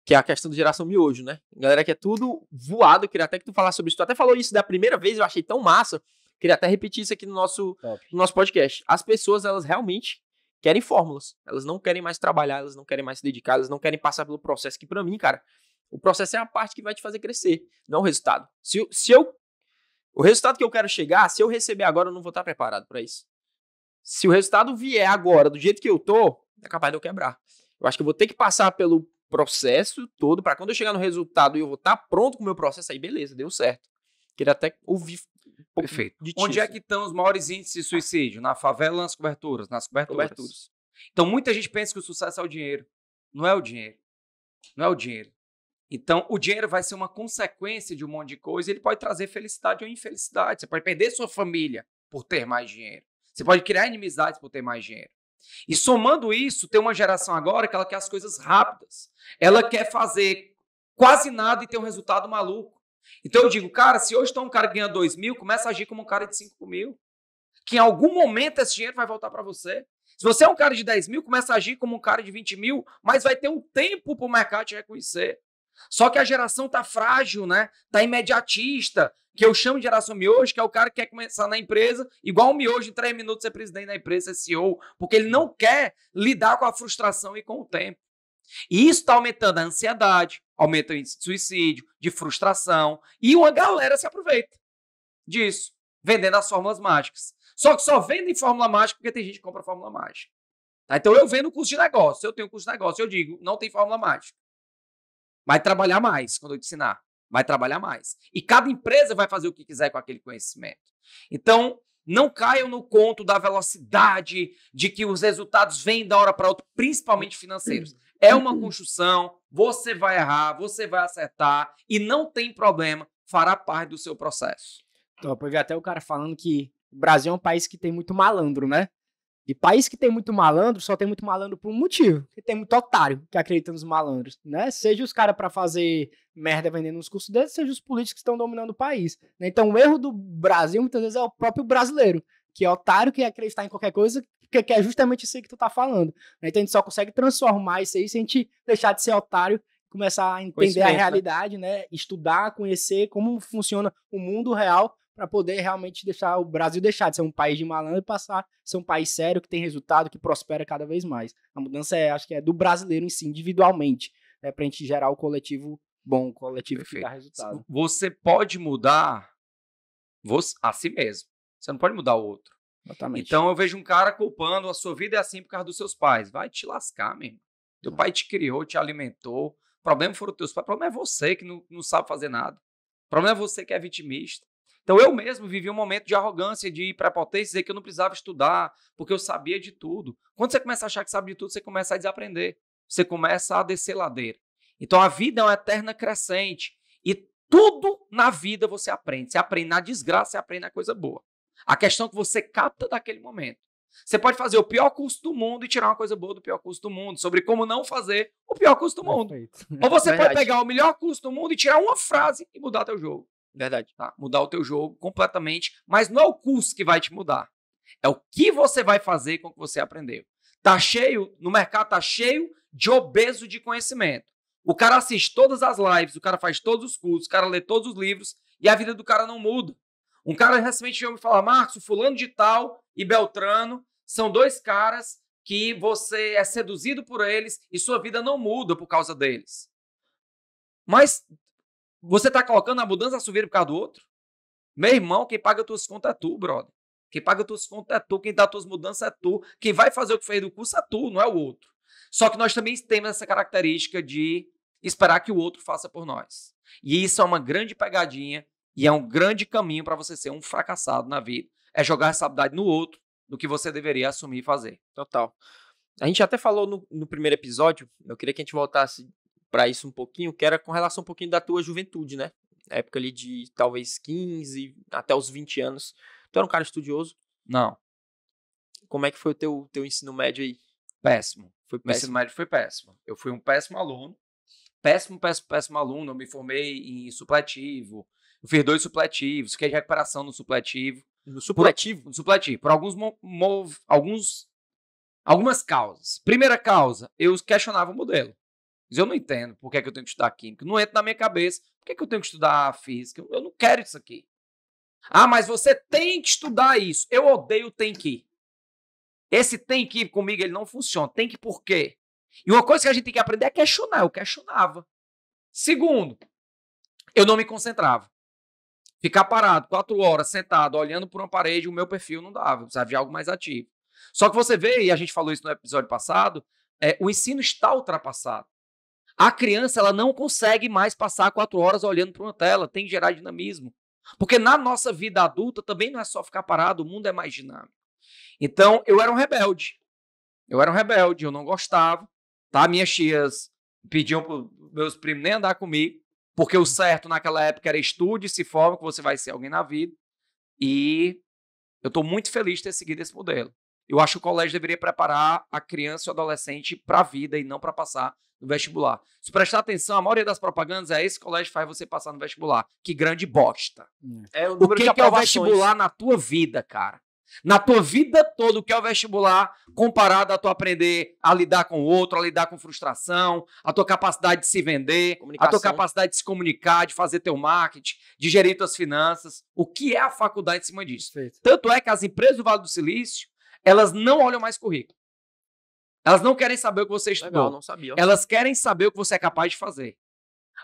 que é a questão da geração miojo, né? A galera que é tudo voado, queria até que tu falasse sobre isso. Tu até falou isso da primeira vez, eu achei tão massa. Queria até repetir isso aqui no nosso, no nosso podcast. As pessoas, elas realmente querem fórmulas. Elas não querem mais trabalhar, elas não querem mais se dedicar, elas não querem passar pelo processo, que para mim, cara, o processo é a parte que vai te fazer crescer, não o resultado. Se, se eu. O resultado que eu quero chegar, se eu receber agora, eu não vou estar preparado para isso se o resultado vier agora do jeito que eu tô, é capaz de eu quebrar. Eu acho que eu vou ter que passar pelo processo todo para quando eu chegar no resultado e eu vou estar tá pronto com o meu processo aí, beleza, deu certo. Queria até ouvir. Um Perfeito. Onde é assim. que estão os maiores índices de suicídio? Na favela, nas coberturas, nas coberturas. coberturas. Então muita gente pensa que o sucesso é o dinheiro. Não é o dinheiro. Não é o dinheiro. Então, o dinheiro vai ser uma consequência de um monte de coisa. Ele pode trazer felicidade ou infelicidade. Você pode perder sua família por ter mais dinheiro. Você pode criar inimizades por ter mais dinheiro. E somando isso, tem uma geração agora que ela quer as coisas rápidas. Ela quer fazer quase nada e ter um resultado maluco. Então eu digo, cara, se hoje está um cara que ganha 2 mil, começa a agir como um cara de 5 mil. Que em algum momento esse dinheiro vai voltar para você. Se você é um cara de 10 mil, começa a agir como um cara de 20 mil, mas vai ter um tempo para o mercado te reconhecer. Só que a geração tá frágil, né? Tá imediatista, que eu chamo de geração miojo, que é o cara que quer começar na empresa, igual um miojo, em três minutos ser presidente da empresa, ser é CEO, porque ele não quer lidar com a frustração e com o tempo. E isso está aumentando a ansiedade, aumenta o índice de suicídio, de frustração, e uma galera se aproveita disso, vendendo as fórmulas mágicas. Só que só vendem fórmula mágica porque tem gente que compra fórmula mágica. Tá? Então eu vendo curso de negócio, eu tenho curso de negócio, eu digo, não tem fórmula mágica. Vai trabalhar mais quando eu te ensinar. Vai trabalhar mais. E cada empresa vai fazer o que quiser com aquele conhecimento. Então, não caiam no conto da velocidade, de que os resultados vêm da hora para outra, principalmente financeiros. Uhum. É uma uhum. construção, você vai errar, você vai acertar e não tem problema, fará parte do seu processo. Então, eu vi até o cara falando que o Brasil é um país que tem muito malandro, né? E país que tem muito malandro, só tem muito malandro por um motivo. Que tem muito otário que acredita nos malandros, né? Seja os caras para fazer merda vendendo uns cursos deles, seja os políticos que estão dominando o país. Né? Então o erro do Brasil muitas vezes é o próprio brasileiro, que é otário, que acreditar em qualquer coisa, que, é justamente isso que tu tá falando. Né? Então a gente só consegue transformar isso aí se a gente deixar de ser otário começar a entender a realidade, né? né? Estudar, conhecer como funciona o mundo real para poder realmente deixar o Brasil deixar de ser um país de malandro e passar a ser um país sério, que tem resultado, que prospera cada vez mais. A mudança é, acho que é do brasileiro em si, individualmente, né, para a gente gerar o coletivo bom, o coletivo Perfeito. que dá resultado. Você pode mudar você, a si mesmo. Você não pode mudar o outro. Exatamente. Então eu vejo um cara culpando a sua vida é assim por causa dos seus pais. Vai te lascar, mesmo. Teu pai te criou, te alimentou. O problema foram teus pais. O problema é você que não, não sabe fazer nada. O problema é você que é vitimista. Então eu mesmo vivi um momento de arrogância, de ir para potência, dizer que eu não precisava estudar, porque eu sabia de tudo. Quando você começa a achar que sabe de tudo, você começa a desaprender. Você começa a descer ladeira. Então a vida é uma eterna crescente. E tudo na vida você aprende. Você aprende na desgraça, você aprende na coisa boa. A questão é que você capta daquele momento. Você pode fazer o pior curso do mundo e tirar uma coisa boa do pior curso do mundo, sobre como não fazer o pior curso do mundo. Perfeito. Ou você pode pegar o melhor curso do mundo e tirar uma frase e mudar teu jogo. Verdade. Tá? Mudar o teu jogo completamente, mas não é o curso que vai te mudar. É o que você vai fazer com o que você aprendeu. Tá cheio, no mercado tá cheio de obeso de conhecimento. O cara assiste todas as lives, o cara faz todos os cursos, o cara lê todos os livros e a vida do cara não muda. Um cara recentemente veio me falar, Marcos, fulano de tal e Beltrano são dois caras que você é seduzido por eles e sua vida não muda por causa deles. Mas você está colocando a mudança assoveiro por causa do outro? Meu irmão, quem paga tuas contas é tu, brother. Quem paga tuas contas é tu, quem dá tuas mudanças é tu, quem vai fazer o que fez do curso é tu, não é o outro. Só que nós também temos essa característica de esperar que o outro faça por nós. E isso é uma grande pegadinha e é um grande caminho para você ser um fracassado na vida. É jogar essa habilidade no outro do que você deveria assumir e fazer. Total. A gente até falou no, no primeiro episódio, eu queria que a gente voltasse para isso um pouquinho, que era com relação um pouquinho da tua juventude, né? Época ali de talvez 15 até os 20 anos. Tu era um cara estudioso? Não. Como é que foi o teu, teu ensino médio aí? Péssimo. Foi péssimo. O ensino médio foi péssimo. Eu fui um péssimo aluno. Péssimo, péssimo, péssimo aluno. Eu me formei em supletivo. Eu fiz dois supletivos, fiquei de recuperação no supletivo. No supletivo? Por, no supletivo. Por alguns, mov, alguns algumas causas. Primeira causa, eu questionava o modelo. Mas eu não entendo por que, é que eu tenho que estudar química. Não entra na minha cabeça. Por que, é que eu tenho que estudar física? Eu não quero isso aqui. Ah, mas você tem que estudar isso. Eu odeio tem que. Esse tem que comigo, ele não funciona. Tem que por quê? E uma coisa que a gente tem que aprender é questionar. Eu questionava. Segundo, eu não me concentrava. Ficar parado quatro horas, sentado, olhando por uma parede, o meu perfil não dava. Eu precisava de algo mais ativo. Só que você vê, e a gente falou isso no episódio passado, é, o ensino está ultrapassado. A criança ela não consegue mais passar quatro horas olhando para uma tela, tem que gerar dinamismo. Porque na nossa vida adulta também não é só ficar parado, o mundo é mais dinâmico. Então, eu era um rebelde. Eu era um rebelde, eu não gostava. Tá? Minhas tias pediam para meus primos nem andar comigo, porque o uhum. certo naquela época era estude, se forma, que você vai ser alguém na vida. E eu estou muito feliz de ter seguido esse modelo. Eu acho que o colégio deveria preparar a criança e o adolescente para a vida e não para passar no vestibular. Se prestar atenção, a maioria das propagandas é esse colégio faz você passar no vestibular. Que grande bosta. É, é o, o que, que é o vestibular na tua vida, cara? Na tua vida toda, o que é o vestibular comparado a tu aprender a lidar com o outro, a lidar com frustração, a tua capacidade de se vender, a tua capacidade de se comunicar, de fazer teu marketing, de gerir tuas finanças. O que é a faculdade em cima disso? Perfeito. Tanto é que as empresas do Vale do Silício, elas não olham mais currículo. Elas não querem saber o que você estudou. Legal, não sabia. Elas querem saber o que você é capaz de fazer.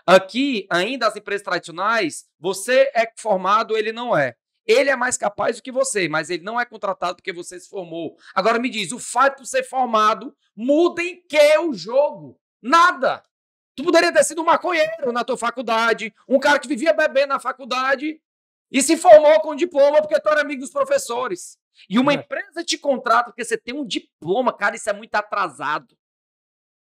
Aqui, ainda as empresas tradicionais, você é formado, ele não é. Ele é mais capaz do que você, mas ele não é contratado porque você se formou. Agora me diz, o fato de ser formado muda em que o jogo? Nada. Tu poderia ter sido um maconheiro na tua faculdade, um cara que vivia bebendo na faculdade e se formou com diploma porque tu era amigo dos professores. E uma é. empresa te contrata porque você tem um diploma, cara, isso é muito atrasado.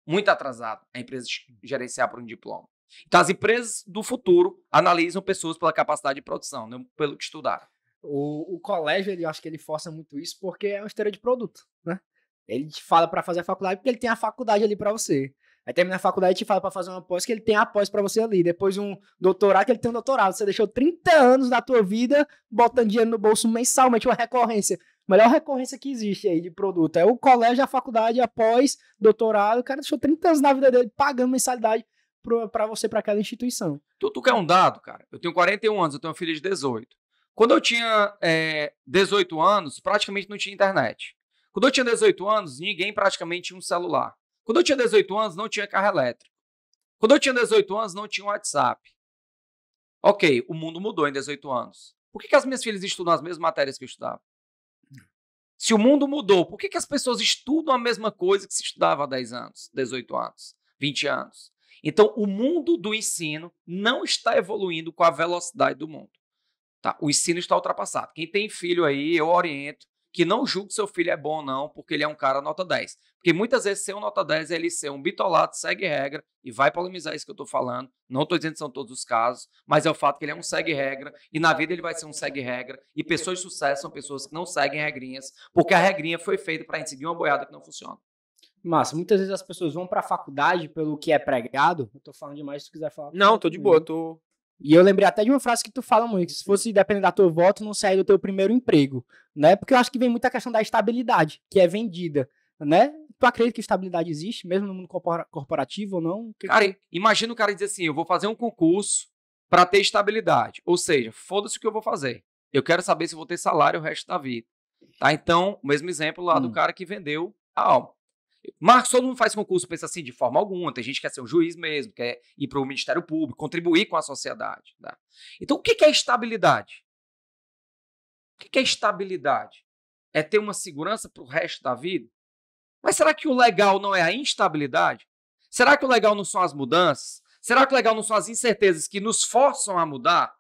Muito atrasado a empresa gerenciar por um diploma. Então, as empresas do futuro analisam pessoas pela capacidade de produção, não pelo que estudaram. O, o colégio, ele, eu acho que ele força muito isso porque é uma história de produto, né? Ele te fala para fazer a faculdade porque ele tem a faculdade ali para você. Aí termina a faculdade e te fala para fazer uma pós que ele tem a pós para você ali. Depois um doutorado que ele tem um doutorado. Você deixou 30 anos da tua vida botando dinheiro no bolso mensalmente, uma recorrência. Melhor recorrência que existe aí de produto. É o colégio, a faculdade, a pós, doutorado. O cara deixou 30 anos na vida dele pagando mensalidade para você, para aquela instituição. Tu, tu quer um dado, cara? Eu tenho 41 anos, eu tenho uma filha de 18. Quando eu tinha é, 18 anos, praticamente não tinha internet. Quando eu tinha 18 anos, ninguém praticamente tinha um celular. Quando eu tinha 18 anos, não tinha carro elétrico. Quando eu tinha 18 anos, não tinha WhatsApp. Ok, o mundo mudou em 18 anos. Por que, que as minhas filhas estudam as mesmas matérias que eu estudava? Se o mundo mudou, por que, que as pessoas estudam a mesma coisa que se estudava há 10 anos, 18 anos, 20 anos? Então, o mundo do ensino não está evoluindo com a velocidade do mundo. Tá? O ensino está ultrapassado. Quem tem filho aí, eu oriento que não julgue seu filho é bom ou não, porque ele é um cara nota 10. Porque muitas vezes ser um nota 10 é ele ser um bitolado, segue regra, e vai polemizar isso que eu tô falando. Não tô dizendo que são todos os casos, mas é o fato que ele é um segue regra, e na vida ele vai ser um segue regra, e pessoas de sucesso são pessoas que não seguem regrinhas, porque a regrinha foi feita para a gente seguir uma boiada que não funciona. Massa, muitas vezes as pessoas vão para a faculdade pelo que é pregado. Eu tô falando demais se tu quiser falar. Não, tô de boa, tô e eu lembrei até de uma frase que tu fala muito, que se fosse depender da tua voto, não sair do teu primeiro emprego, né? Porque eu acho que vem muita questão da estabilidade, que é vendida, né? Tu acredita que estabilidade existe, mesmo no mundo corporativo ou não? Cara, imagina o cara dizer assim, eu vou fazer um concurso para ter estabilidade, ou seja, foda-se o que eu vou fazer. Eu quero saber se vou ter salário o resto da vida. Tá? Então, o mesmo exemplo lá hum. do cara que vendeu a alma. Marcos, todo mundo faz concurso, pensa assim, de forma alguma. Tem gente que quer ser um juiz mesmo, quer ir para o Ministério Público, contribuir com a sociedade. Tá? Então, o que é estabilidade? O que é estabilidade? É ter uma segurança para o resto da vida? Mas será que o legal não é a instabilidade? Será que o legal não são as mudanças? Será que o legal não são as incertezas que nos forçam a mudar?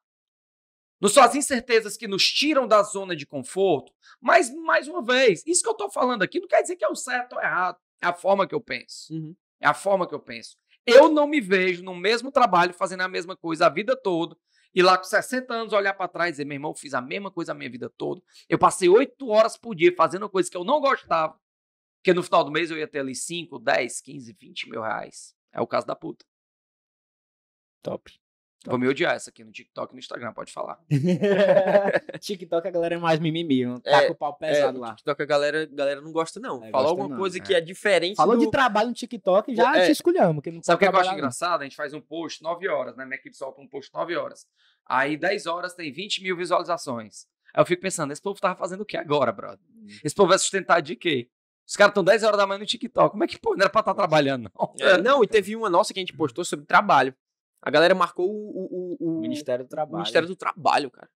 Não são as incertezas que nos tiram da zona de conforto? Mas, mais uma vez, isso que eu estou falando aqui não quer dizer que é o certo ou errado. É a forma que eu penso. Uhum. É a forma que eu penso. Eu não me vejo no mesmo trabalho fazendo a mesma coisa a vida toda. E lá com 60 anos olhar para trás e dizer, meu irmão, eu fiz a mesma coisa a minha vida toda. Eu passei oito horas por dia fazendo coisa que eu não gostava. Porque no final do mês eu ia ter ali 5, 10, 15, 20 mil reais. É o caso da puta. Top. Vou me odiar essa aqui no TikTok e no Instagram, pode falar. [LAUGHS] TikTok a galera é mais mimimi, tá é, com o pau pesado é, lá. TikTok a galera, a galera não gosta, não. É, Falou alguma não, coisa né? que é diferente. Falou do... de trabalho no TikTok e já é. te esculhamos. Sabe o que eu acho engraçado? A gente faz um post 9 horas, né? Minha equipe solta um post 9 horas. Aí 10 horas tem 20 mil visualizações. Aí eu fico pensando, esse povo tava tá fazendo o que agora, brother? Hum. Esse povo vai sustentar de quê? Os caras estão 10 horas da manhã no TikTok. Como é que, pô, não era pra estar tá trabalhando? Não. É, não, e teve uma nossa que a gente postou sobre trabalho. A galera marcou o, o, o, Ministério do Trabalho. Ministério do Trabalho, cara.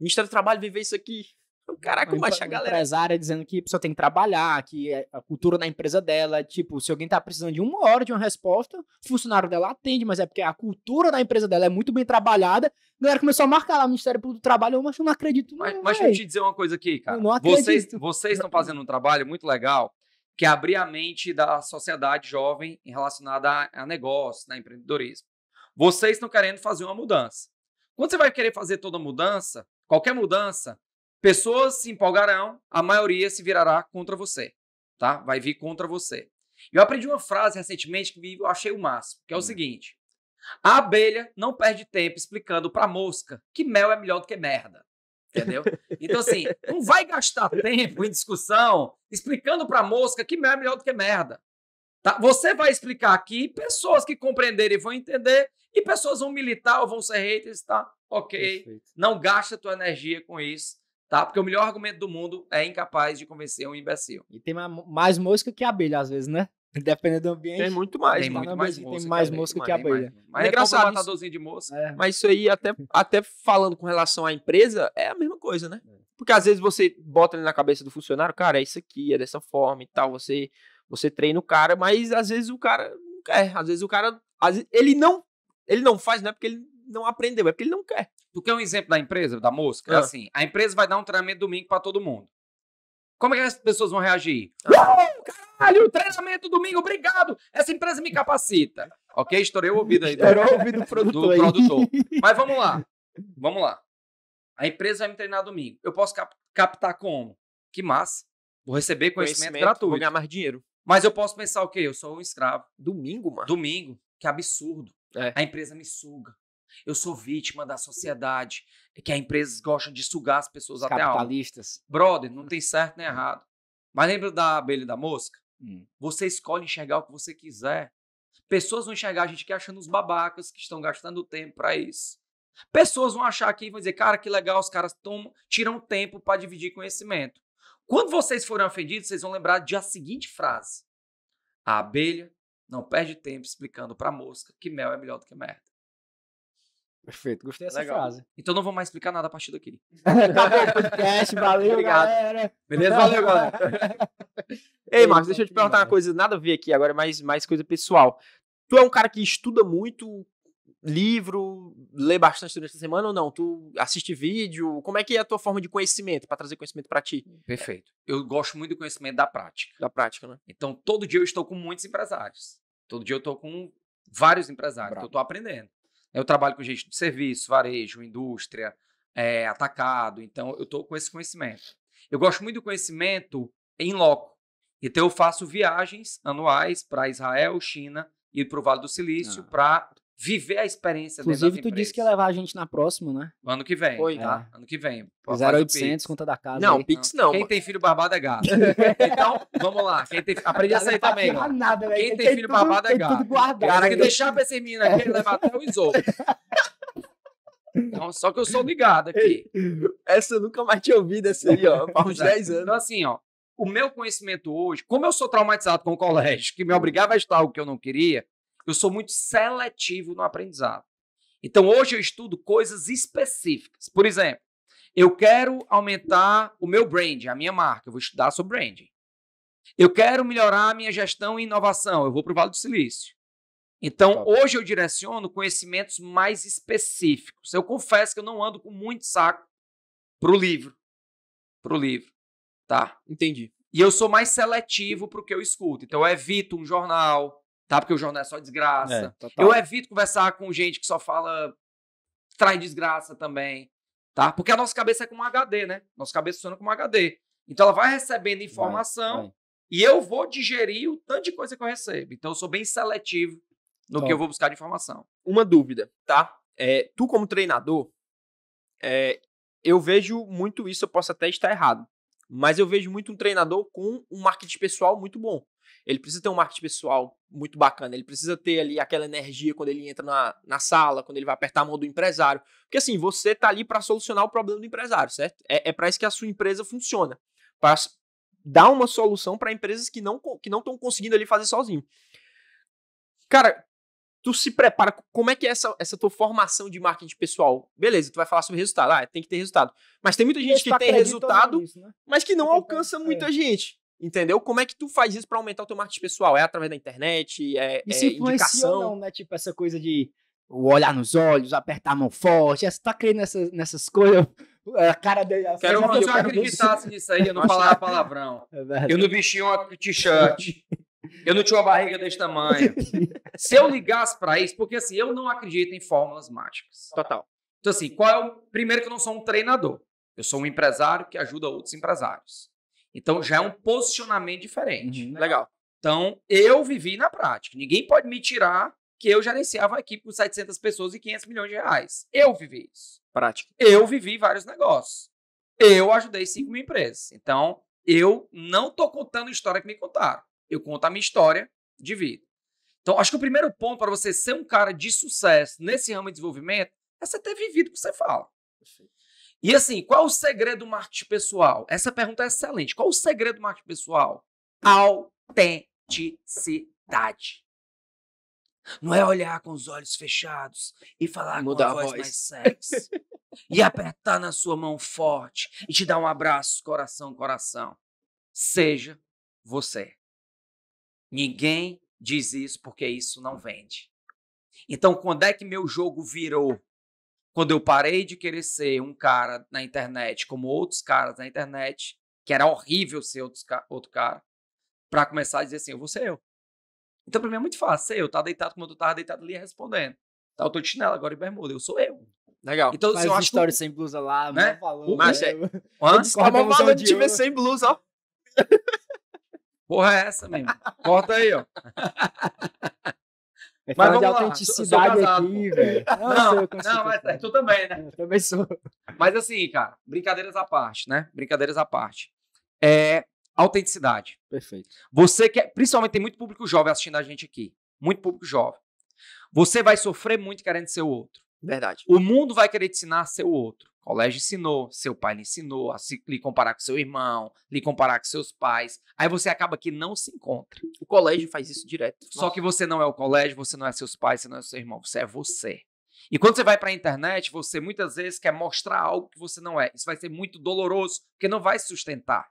O Ministério do Trabalho veio isso aqui. Então, caraca, mas a galera. empresária dizendo que a pessoa tem que trabalhar, que é a cultura da empresa dela, é, tipo, se alguém tá precisando de uma hora de uma resposta, o funcionário dela atende, mas é porque a cultura da empresa dela é muito bem trabalhada. A galera começou a marcar lá o Ministério do Trabalho, eu, mas eu não acredito Mas, mas deixa eu te dizer uma coisa aqui, cara. Eu não acredito. Vocês, vocês estão fazendo um trabalho muito legal que é abrir a mente da sociedade jovem relacionada a, a negócio, na né, empreendedorismo. Vocês estão querendo fazer uma mudança. Quando você vai querer fazer toda mudança, qualquer mudança, pessoas se empolgarão, a maioria se virará contra você, tá? Vai vir contra você. Eu aprendi uma frase recentemente que eu achei o máximo, que é o hum. seguinte: a abelha não perde tempo explicando para a mosca que mel é melhor do que merda. Entendeu? Então, assim, não [LAUGHS] vai gastar tempo em discussão explicando para a mosca que mel é melhor do que merda. Tá? Você vai explicar aqui, pessoas que compreenderem vão entender, e pessoas vão militar ou vão ser haters, tá? Ok. Perfeito. Não gasta tua energia com isso, tá? Porque o melhor argumento do mundo é incapaz de convencer um imbecil. E tem mais mosca que abelha, às vezes, né? [LAUGHS] Dependendo do ambiente. Tem muito mais. Tem muito mais, mosca, tem mais mosca que abelha. mas é, é engraçado. Um matadorzinho de mosca. É. Mas isso aí, até, [LAUGHS] até falando com relação à empresa, é a mesma coisa, né? É. Porque às vezes você bota na cabeça do funcionário, cara, é isso aqui, é dessa forma e tal. Você, você treina o cara, mas às vezes o cara não quer. Às vezes o cara. Vezes, ele não ele não faz, não é porque ele não aprendeu, é porque ele não quer. Tu quer um exemplo da empresa, da mosca? É. Ah. Assim, a empresa vai dar um treinamento domingo para todo mundo. Como é que as pessoas vão reagir? Ah. Uou, caralho, treinamento domingo, obrigado! Essa empresa me capacita. ok? Estourei o ouvido aí. Tá? Estourou o ouvido do produtor. Do produtor. Mas vamos lá. Vamos lá. A empresa vai me treinar domingo. Eu posso cap captar como? Que massa. Vou receber conhecimento, conhecimento gratuito. Vou ganhar mais dinheiro. Mas eu posso pensar o okay, quê? Eu sou um escravo. Domingo, mano? Domingo. Que absurdo. É. A empresa me suga. Eu sou vítima da sociedade, é que as empresas gostam de sugar as pessoas Os até Capitalistas. A Brother, não tem certo nem é. errado. Mas lembra da abelha e da mosca? Hum. Você escolhe enxergar o que você quiser. Pessoas vão enxergar a gente que achando os babacas que estão gastando tempo para isso. Pessoas vão achar aqui e vão dizer, cara, que legal, os caras tomam, tiram tempo para dividir conhecimento. Quando vocês forem ofendidos, vocês vão lembrar de a seguinte frase: A abelha não perde tempo explicando pra mosca que mel é melhor do que merda. Perfeito, gostei tá dessa Legal. frase. Então não vou mais explicar nada a partir daqui. [LAUGHS] podcast, valeu, Obrigado. galera. Beleza? Valeu, galera. [LAUGHS] Ei, Marcos, deixa eu te perguntar uma coisa, nada a ver aqui agora, mas mais coisa pessoal. Tu é um cara que estuda muito livro, lê bastante durante a semana ou não? Tu assiste vídeo? Como é que é a tua forma de conhecimento para trazer conhecimento para ti? Perfeito. Eu gosto muito do conhecimento da prática. Da prática, né? Então, todo dia eu estou com muitos empresários. Todo dia eu estou com vários empresários, então eu estou aprendendo. Eu trabalho com gente de serviço, varejo, indústria, é, atacado, então eu estou com esse conhecimento. Eu gosto muito do conhecimento em loco. Então eu faço viagens anuais para Israel, China e para o Vale do Silício ah. para viver a experiência Inclusive, tu disse que ia levar a gente na próxima, né? Ano que vem. Foi, é, tá? É. Ano que vem. 0800, conta da casa. Não, aí. Pix não. Quem tem filho barbado é gato. [LAUGHS] então, vamos lá. Quem tem... Aprendi essa aí também. Ó. Nada, Quem tem, tem filho é tudo, barbado é gato. Tudo guardado, Cara, que deixar pra esse menino aqui, ele levar até o isolo Então, só que eu sou ligado aqui. Essa eu nunca mais tinha ouvido, essa aí, ó, há uns 10 [LAUGHS] anos. Então, assim, ó, o meu conhecimento hoje, como eu sou traumatizado com o colégio, que me obrigava a estudar algo que eu não queria, eu sou muito seletivo no aprendizado. Então, hoje eu estudo coisas específicas. Por exemplo, eu quero aumentar o meu brand, a minha marca. Eu vou estudar sobre branding. Eu quero melhorar a minha gestão e inovação. Eu vou para o Vale do Silício. Então, hoje eu direciono conhecimentos mais específicos. Eu confesso que eu não ando com muito saco para o livro. Para o livro. Tá? Entendi. E eu sou mais seletivo para o que eu escuto. Então, eu evito um jornal, tá? Porque o jornal é só desgraça. É, eu evito conversar com gente que só fala traz desgraça também, tá? Porque a nossa cabeça é como um HD, né? Nossa cabeça funciona como um HD. Então ela vai recebendo informação vai, vai. e eu vou digerir o tanto de coisa que eu recebo. Então eu sou bem seletivo no Tom. que eu vou buscar de informação. Uma dúvida, tá? É, tu como treinador, é, eu vejo muito isso, eu posso até estar errado, mas eu vejo muito um treinador com um marketing pessoal muito bom ele precisa ter um marketing pessoal muito bacana, ele precisa ter ali aquela energia quando ele entra na, na sala, quando ele vai apertar a mão do empresário. Porque assim, você tá ali para solucionar o problema do empresário, certo? É, é para isso que a sua empresa funciona. Para dar uma solução para empresas que não que não estão conseguindo ali fazer sozinho. Cara, tu se prepara, como é que é essa, essa tua formação de marketing pessoal? Beleza, tu vai falar sobre resultado, ah, tem que ter resultado. Mas tem muita gente que tem resultado, nisso, né? mas que não alcança muita é. gente. Entendeu? Como é que tu faz isso para aumentar o teu marketing pessoal? É através da internet? É, e se é indicação? Não, né? Tipo, essa coisa de olhar nos olhos, apertar a mão forte, você tá crendo nessas, nessas coisas. É, a cara dele. A assim, Quero que você acreditasse nisso aí, eu não [LAUGHS] falava palavrão. [LAUGHS] É eu não vestia um t-shirt. Eu não tinha uma barriga desse tamanho. [LAUGHS] Se eu ligasse para isso, porque assim, eu não acredito em fórmulas mágicas. Total. Então, assim, qual é o. Primeiro, que eu não sou um treinador. Eu sou um empresário que ajuda outros empresários. Então já é um posicionamento diferente. Uhum, legal. legal. Então eu vivi na prática. Ninguém pode me tirar que eu gerenciava uma equipe com 700 pessoas e 500 milhões de reais. Eu vivi isso. Prática. Eu vivi vários negócios. Eu ajudei 5 mil empresas. Então eu não estou contando a história que me contaram. Eu conto a minha história de vida. Então, acho que o primeiro ponto para você ser um cara de sucesso nesse ramo de desenvolvimento é você ter vivido o que você fala. Perfeito. E assim, qual o segredo do marketing pessoal? Essa pergunta é excelente. Qual o segredo do marketing pessoal? Autenticidade. Não é olhar com os olhos fechados e falar Mudar com a, a voz, voz mais sexy. e apertar na sua mão forte e te dar um abraço coração coração. Seja você. Ninguém diz isso porque isso não vende. Então, quando é que meu jogo virou? quando eu parei de querer ser um cara na internet, como outros caras na internet, que era horrível ser outros, outro cara, para começar a dizer assim, eu vou ser eu. Então, pra mim é muito fácil ser eu, tá deitado como eu tava deitado ali respondendo. Tá, eu tô de chinelo agora e bermuda, eu sou eu. Legal. Então, assim, Faz eu acho que... sem blusa lá, né? Falou, né? Mas, é... Antes, como a valor de time sem blusa, ó. Porra é essa, mesmo? Corta aí, ó. [LAUGHS] É mas de autenticidade lá, aqui, velho. Não, não, não mas tu é, também, né? É, eu também sou. Mas assim, cara, brincadeiras à parte, né? Brincadeiras à parte. É, autenticidade. Perfeito. Você quer, é, principalmente tem muito público jovem assistindo a gente aqui, muito público jovem. Você vai sofrer muito querendo ser o outro. Verdade. O mundo vai querer te ensinar seu outro. O colégio ensinou, seu pai lhe ensinou a se, lhe comparar com seu irmão, lhe comparar com seus pais. Aí você acaba que não se encontra. O colégio faz isso direto. Nossa. Só que você não é o colégio, você não é seus pais, você não é seu irmão, você é você. E quando você vai para a internet, você muitas vezes quer mostrar algo que você não é. Isso vai ser muito doloroso, porque não vai se sustentar.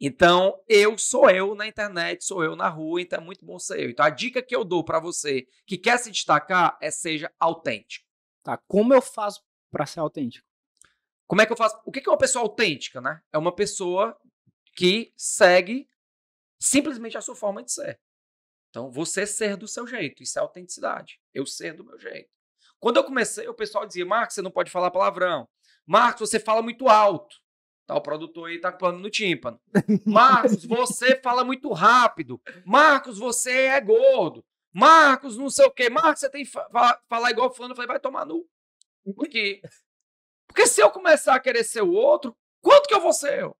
Então, eu sou eu na internet, sou eu na rua, então é muito bom ser eu. Então, a dica que eu dou para você que quer se destacar é seja autêntico. Tá? Como eu faço para ser autêntico? Como é que eu faço? O que é uma pessoa autêntica, né? É uma pessoa que segue simplesmente a sua forma de ser. Então, você ser do seu jeito, isso é autenticidade. Eu ser do meu jeito. Quando eu comecei, o pessoal dizia: Marcos, você não pode falar palavrão. Marcos, você fala muito alto. Tá, o produtor aí tá plano no tímpano. Marcos, [LAUGHS] você fala muito rápido. Marcos, você é gordo. Marcos, não sei o quê. Marcos, você tem que falar, falar igual fulano. Eu falei, vai tomar nu. Por quê? Porque se eu começar a querer ser o outro, quanto que eu vou ser eu?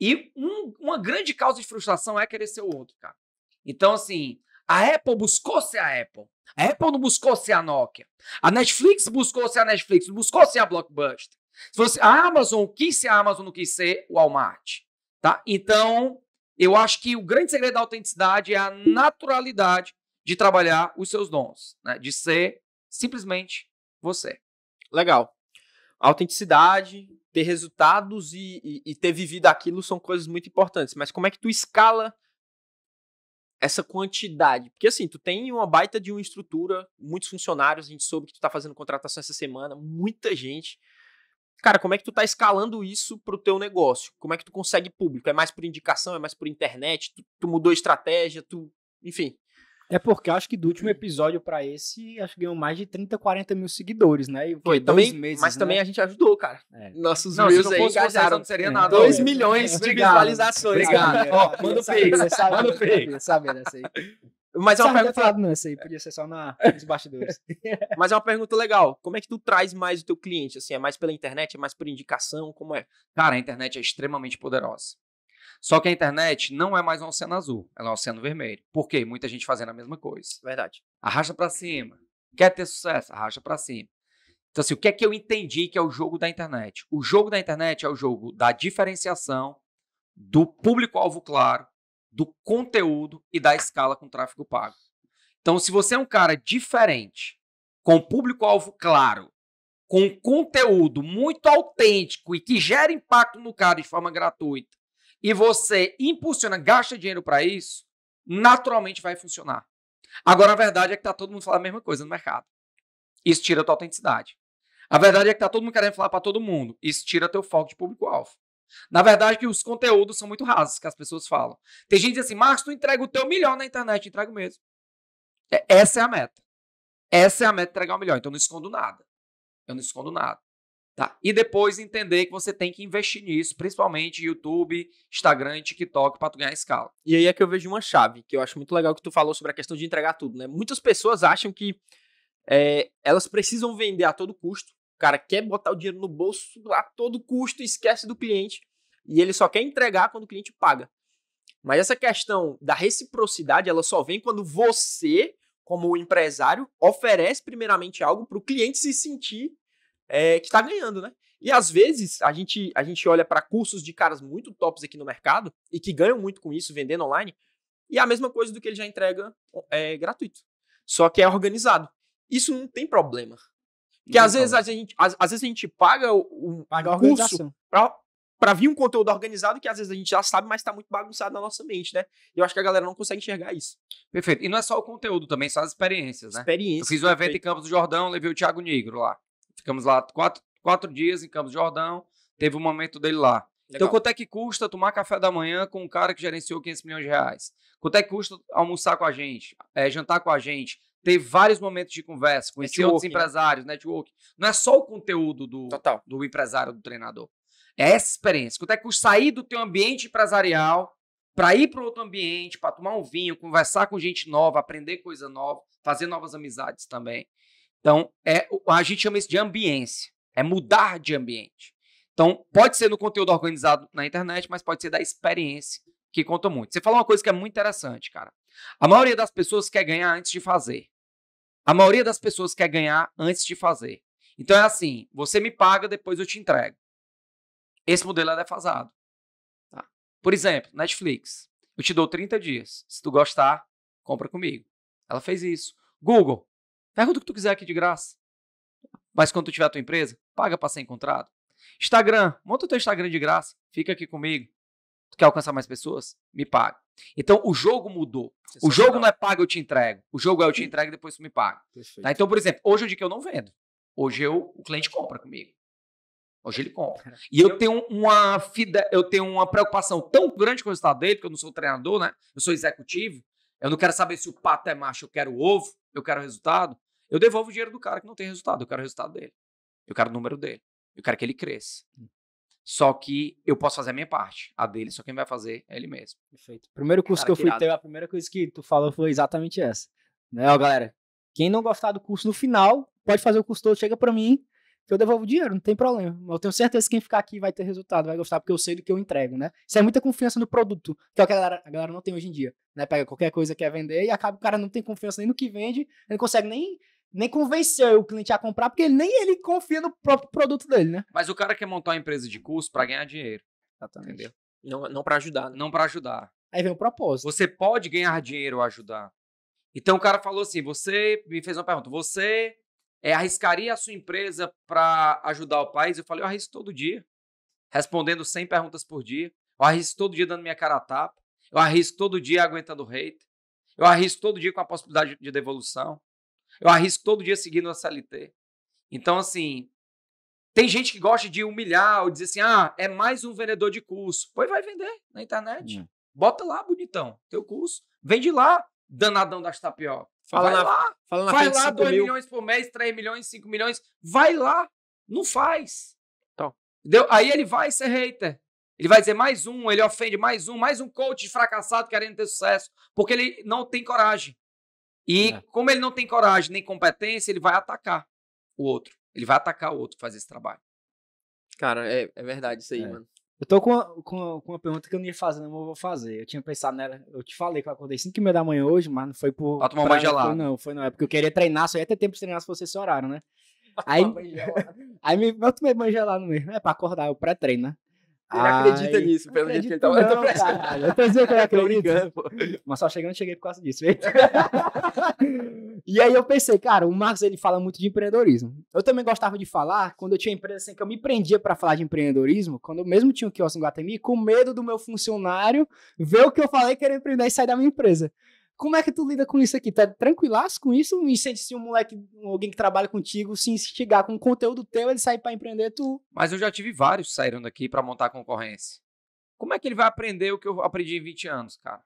E um, uma grande causa de frustração é querer ser o outro, cara. Então, assim, a Apple buscou ser a Apple. A Apple não buscou ser a Nokia. A Netflix buscou ser a Netflix, não buscou ser a Blockbuster. Se fosse a Amazon, quis ser a Amazon, não quis ser o Walmart. Tá? Então, eu acho que o grande segredo da autenticidade é a naturalidade de trabalhar os seus dons, né? de ser simplesmente você. Legal. Autenticidade, ter resultados e, e, e, ter vivido aquilo são coisas muito importantes. Mas como é que tu escala essa quantidade? Porque assim, tu tem uma baita de uma estrutura, muitos funcionários, a gente soube que tu tá fazendo contratação essa semana, muita gente. Cara, como é que tu tá escalando isso pro teu negócio? Como é que tu consegue público? É mais por indicação? É mais por internet? Tu, tu mudou estratégia? Tu, enfim. É porque acho que do último hum. episódio para esse, acho que ganhou mais de 30, 40 mil seguidores, né? E Foi, também, meses, mas né? também a gente ajudou, cara. É. Nossos não, views aí engajaram. Não seria é, nada. 2 é. milhões de visualizações. Obrigado. Ó, manda o Pix. Manda o Pix. Sabe dessa aí. Mas é uma pergunta. Falado, não, né, aí é. podia ser só na, [LAUGHS] nos bastidores. [LAUGHS] Mas é uma pergunta legal. Como é que tu traz mais o teu cliente? Assim, é mais pela internet, é mais por indicação? Como é? Cara, a internet é extremamente poderosa. Só que a internet não é mais um oceano azul, ela é um oceano vermelho. Por quê? Muita gente fazendo a mesma coisa. Verdade. Arrasta para cima. Quer ter sucesso? Arrasta para cima. Então, assim, o que é que eu entendi que é o jogo da internet? O jogo da internet é o jogo da diferenciação, do público-alvo claro, do conteúdo e da escala com tráfego pago. Então, se você é um cara diferente, com público-alvo claro, com conteúdo muito autêntico e que gera impacto no cara de forma gratuita, e você impulsiona, gasta dinheiro para isso, naturalmente vai funcionar. Agora, a verdade é que tá todo mundo falando a mesma coisa no mercado. Isso tira a tua autenticidade. A verdade é que tá todo mundo querendo falar para todo mundo. Isso tira teu foco de público-alvo. Na verdade, que os conteúdos são muito rasos que as pessoas falam. Tem gente que diz assim, Marcos, tu entrega o teu melhor na internet, entrega mesmo. É, essa é a meta. Essa é a meta, entregar o melhor. Então, eu não escondo nada. Eu não escondo nada. Tá? E depois entender que você tem que investir nisso, principalmente YouTube, Instagram, TikTok, para tu ganhar escala. E aí é que eu vejo uma chave, que eu acho muito legal que tu falou sobre a questão de entregar tudo, né? Muitas pessoas acham que é, elas precisam vender a todo custo o cara quer botar o dinheiro no bolso a todo custo, esquece do cliente e ele só quer entregar quando o cliente paga. Mas essa questão da reciprocidade, ela só vem quando você, como empresário, oferece primeiramente algo para o cliente se sentir é, que está ganhando, né? E às vezes a gente, a gente olha para cursos de caras muito tops aqui no mercado e que ganham muito com isso, vendendo online, e é a mesma coisa do que ele já entrega é, gratuito. Só que é organizado. Isso não tem problema. Que às então. vezes a, gente, às, às vezes a gente paga o, paga para curso pra, pra vir um conteúdo organizado que às vezes a gente já sabe, mas tá muito bagunçado na nossa mente, né? E eu acho que a galera não consegue enxergar isso. Perfeito. E não é só o conteúdo também, são as experiências, né? Eu fiz um evento perfeito. em Campos do Jordão, levei o Thiago Negro lá. Ficamos lá quatro, quatro dias em Campos do Jordão, teve um momento dele lá. Então, Legal. Então, quanto é que custa tomar café da manhã com um cara que gerenciou 500 milhões de reais? Quanto é que custa almoçar com a gente, é, jantar com a gente, ter vários momentos de conversa, conhecer outros né? empresários, network. Não é só o conteúdo do, Total. do empresário, do treinador. É essa experiência. Quanto é que sair do teu ambiente empresarial para ir para outro ambiente, para tomar um vinho, conversar com gente nova, aprender coisa nova, fazer novas amizades também. Então, é, a gente chama isso de ambiência. É mudar de ambiente. Então, pode ser no conteúdo organizado na internet, mas pode ser da experiência que conta muito. Você falou uma coisa que é muito interessante, cara. A maioria das pessoas quer ganhar antes de fazer. A maioria das pessoas quer ganhar antes de fazer. Então é assim: você me paga, depois eu te entrego. Esse modelo é defasado. Tá? Por exemplo, Netflix. Eu te dou 30 dias. Se tu gostar, compra comigo. Ela fez isso. Google, pergunta o que tu quiser aqui de graça. Mas quando tu tiver a tua empresa, paga para ser encontrado. Instagram, monta o teu Instagram de graça, fica aqui comigo. Tu quer alcançar mais pessoas? Me paga. Então o jogo mudou. É o jogo não é paga, eu te entrego. O jogo é eu te entrego e depois tu me paga. Tá? Então, por exemplo, hoje é o dia que eu não vendo. Hoje eu, o cliente compra comigo. Hoje ele compra. E eu tenho uma eu tenho uma preocupação tão grande com o resultado dele, porque eu não sou treinador, né? Eu sou executivo. Eu não quero saber se o pato é macho, eu quero o ovo, eu quero o resultado. Eu devolvo o dinheiro do cara que não tem resultado, eu quero o resultado dele. Eu quero o número dele. Eu quero que ele cresça. Hum. Só que eu posso fazer a minha parte. A dele, só quem vai fazer é ele mesmo. Perfeito. Primeiro curso Cara, que eu fui ter, a primeira coisa que tu falou foi exatamente essa. Né, ó, galera? Quem não gostar do curso no final, pode fazer o curso todo, chega para mim, que eu devolvo o dinheiro, não tem problema. Eu tenho certeza que quem ficar aqui vai ter resultado, vai gostar, porque eu sei do que eu entrego, né? Isso é muita confiança no produto, que é o que a galera, a galera não tem hoje em dia, né? Pega qualquer coisa que quer vender e acaba o cara não tem confiança nem no que vende, não consegue nem nem convenceu o cliente a comprar, porque nem ele confia no próprio produto dele, né? Mas o cara quer montar uma empresa de curso para ganhar dinheiro. Exatamente. Entendeu? Não, não para ajudar. Né? Não para ajudar. Aí vem o propósito. Você pode ganhar dinheiro ou ajudar. Então o cara falou assim: você me fez uma pergunta, você é, arriscaria a sua empresa para ajudar o país? Eu falei: eu arrisco todo dia, respondendo 100 perguntas por dia. Eu arrisco todo dia dando minha cara a tapa. Eu arrisco todo dia aguentando hate. Eu arrisco todo dia com a possibilidade de devolução. Eu arrisco todo dia seguindo a CLT. Então, assim, tem gente que gosta de humilhar ou dizer assim: ah, é mais um vendedor de curso. Pois vai vender na internet. Hum. Bota lá, bonitão, teu curso. Vende lá, danadão das tapioca. Fala vai na, lá. Fala na vai lá, 2 mil. milhões por mês, 3 milhões, 5 milhões. Vai lá. Não faz. Então. Entendeu? Aí ele vai ser hater. Ele vai dizer mais um, ele ofende mais um, mais um coach fracassado querendo ter sucesso, porque ele não tem coragem. E é. como ele não tem coragem nem competência, ele vai atacar o outro. Ele vai atacar o outro fazer esse trabalho. Cara, é, é verdade isso aí, é. mano. Eu tô com uma, com, uma, com uma pergunta que eu não ia fazer, mas eu vou fazer. Eu tinha pensado nela. Eu te falei que eu acordei 5 da manhã hoje, mas não foi por. Pra tomar banho gelado. Não, foi não. É porque eu queria treinar, só ia ter tempo de treinar se fosse esse horário, né? [LAUGHS] Aí, [LAUGHS] aí me, eu tomei banho gelado mesmo. É pra acordar, é o pré-treino, né? Ele Ai, acredita nisso, pelo jeito que ele tá Não, eu tô prestando. eu tô dizendo que ele [LAUGHS] acredita. Mas só chegando, cheguei por causa disso. [LAUGHS] e aí eu pensei, cara, o Marcos ele fala muito de empreendedorismo. Eu também gostava de falar, quando eu tinha empresa, assim, que eu me prendia para falar de empreendedorismo, quando eu mesmo tinha o um quiosque em Guatemi, com medo do meu funcionário ver o que eu falei querer empreender e sair da minha empresa. Como é que tu lida com isso aqui? Tá tranquilaço com isso? Me incêndio, se um moleque, alguém que trabalha contigo, se instigar com um conteúdo teu, ele sair para empreender, tu. Mas eu já tive vários saindo daqui para montar concorrência. Como é que ele vai aprender o que eu aprendi em 20 anos, cara?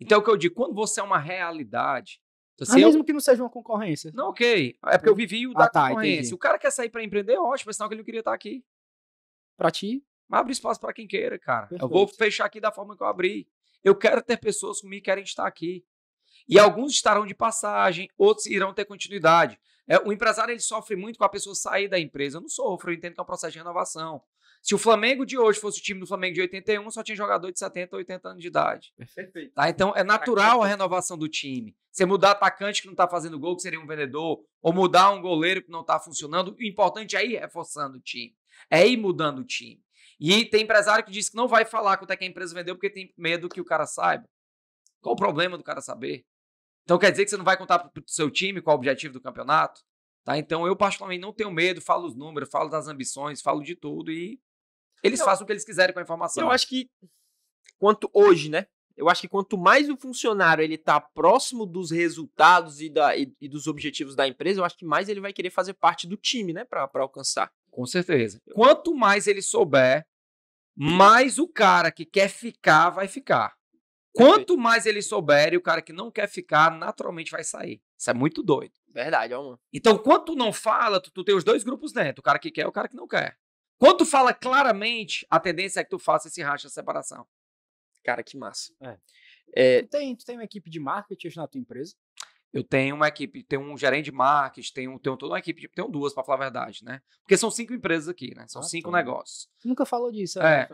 Então, é o que eu digo, quando você é uma realidade. Então, mesmo eu... que não seja uma concorrência. Não, ok. É porque eu vivi o ah, da tá, concorrência. Entendi. O cara quer sair para empreender, ótimo, é senão que ele não queria estar tá aqui. Para ti? Mas abre espaço para quem queira, cara. Perfeito. Eu vou fechar aqui da forma que eu abri. Eu quero ter pessoas que querem estar aqui. E alguns estarão de passagem, outros irão ter continuidade. É, o empresário ele sofre muito com a pessoa sair da empresa. Eu não sofro, eu entendo que é um processo de renovação. Se o Flamengo de hoje fosse o time do Flamengo de 81, só tinha jogador de 70, 80 anos de idade. Perfeito. Tá? Então é natural a é renovação do time. Você mudar atacante que não está fazendo gol, que seria um vendedor, ou mudar um goleiro que não está funcionando. O importante é ir reforçando o time. É ir mudando o time. E tem empresário que diz que não vai falar quanto é que a empresa vendeu porque tem medo que o cara saiba. Qual o problema do cara saber? Então quer dizer que você não vai contar para o seu time qual é o objetivo do campeonato? Tá? Então eu, particularmente, não tenho medo, falo os números, falo das ambições, falo de tudo e eles eu, façam o que eles quiserem com a informação. Eu acho que, quanto hoje, né? Eu acho que quanto mais o funcionário ele tá próximo dos resultados e, da, e, e dos objetivos da empresa, eu acho que mais ele vai querer fazer parte do time, né? Para alcançar. Com certeza. Quanto mais ele souber, mais o cara que quer ficar vai ficar. Quanto mais ele souber, e o cara que não quer ficar, naturalmente vai sair. Isso é muito doido. Verdade, ó, é mano. Então, quando tu não fala, tu, tu tem os dois grupos dentro, o cara que quer e o cara que não quer. Quando tu fala claramente, a tendência é que tu faça esse racha, separação. Cara, que massa. É. É... Tu, tem, tu tem uma equipe de marketing na tua empresa? Eu tenho uma equipe, tenho um gerente de marketing, tenho, tenho toda uma equipe, tenho duas, para falar a verdade, né? Porque são cinco empresas aqui, né? São ah, cinco tá. negócios. Nunca falou disso, Né?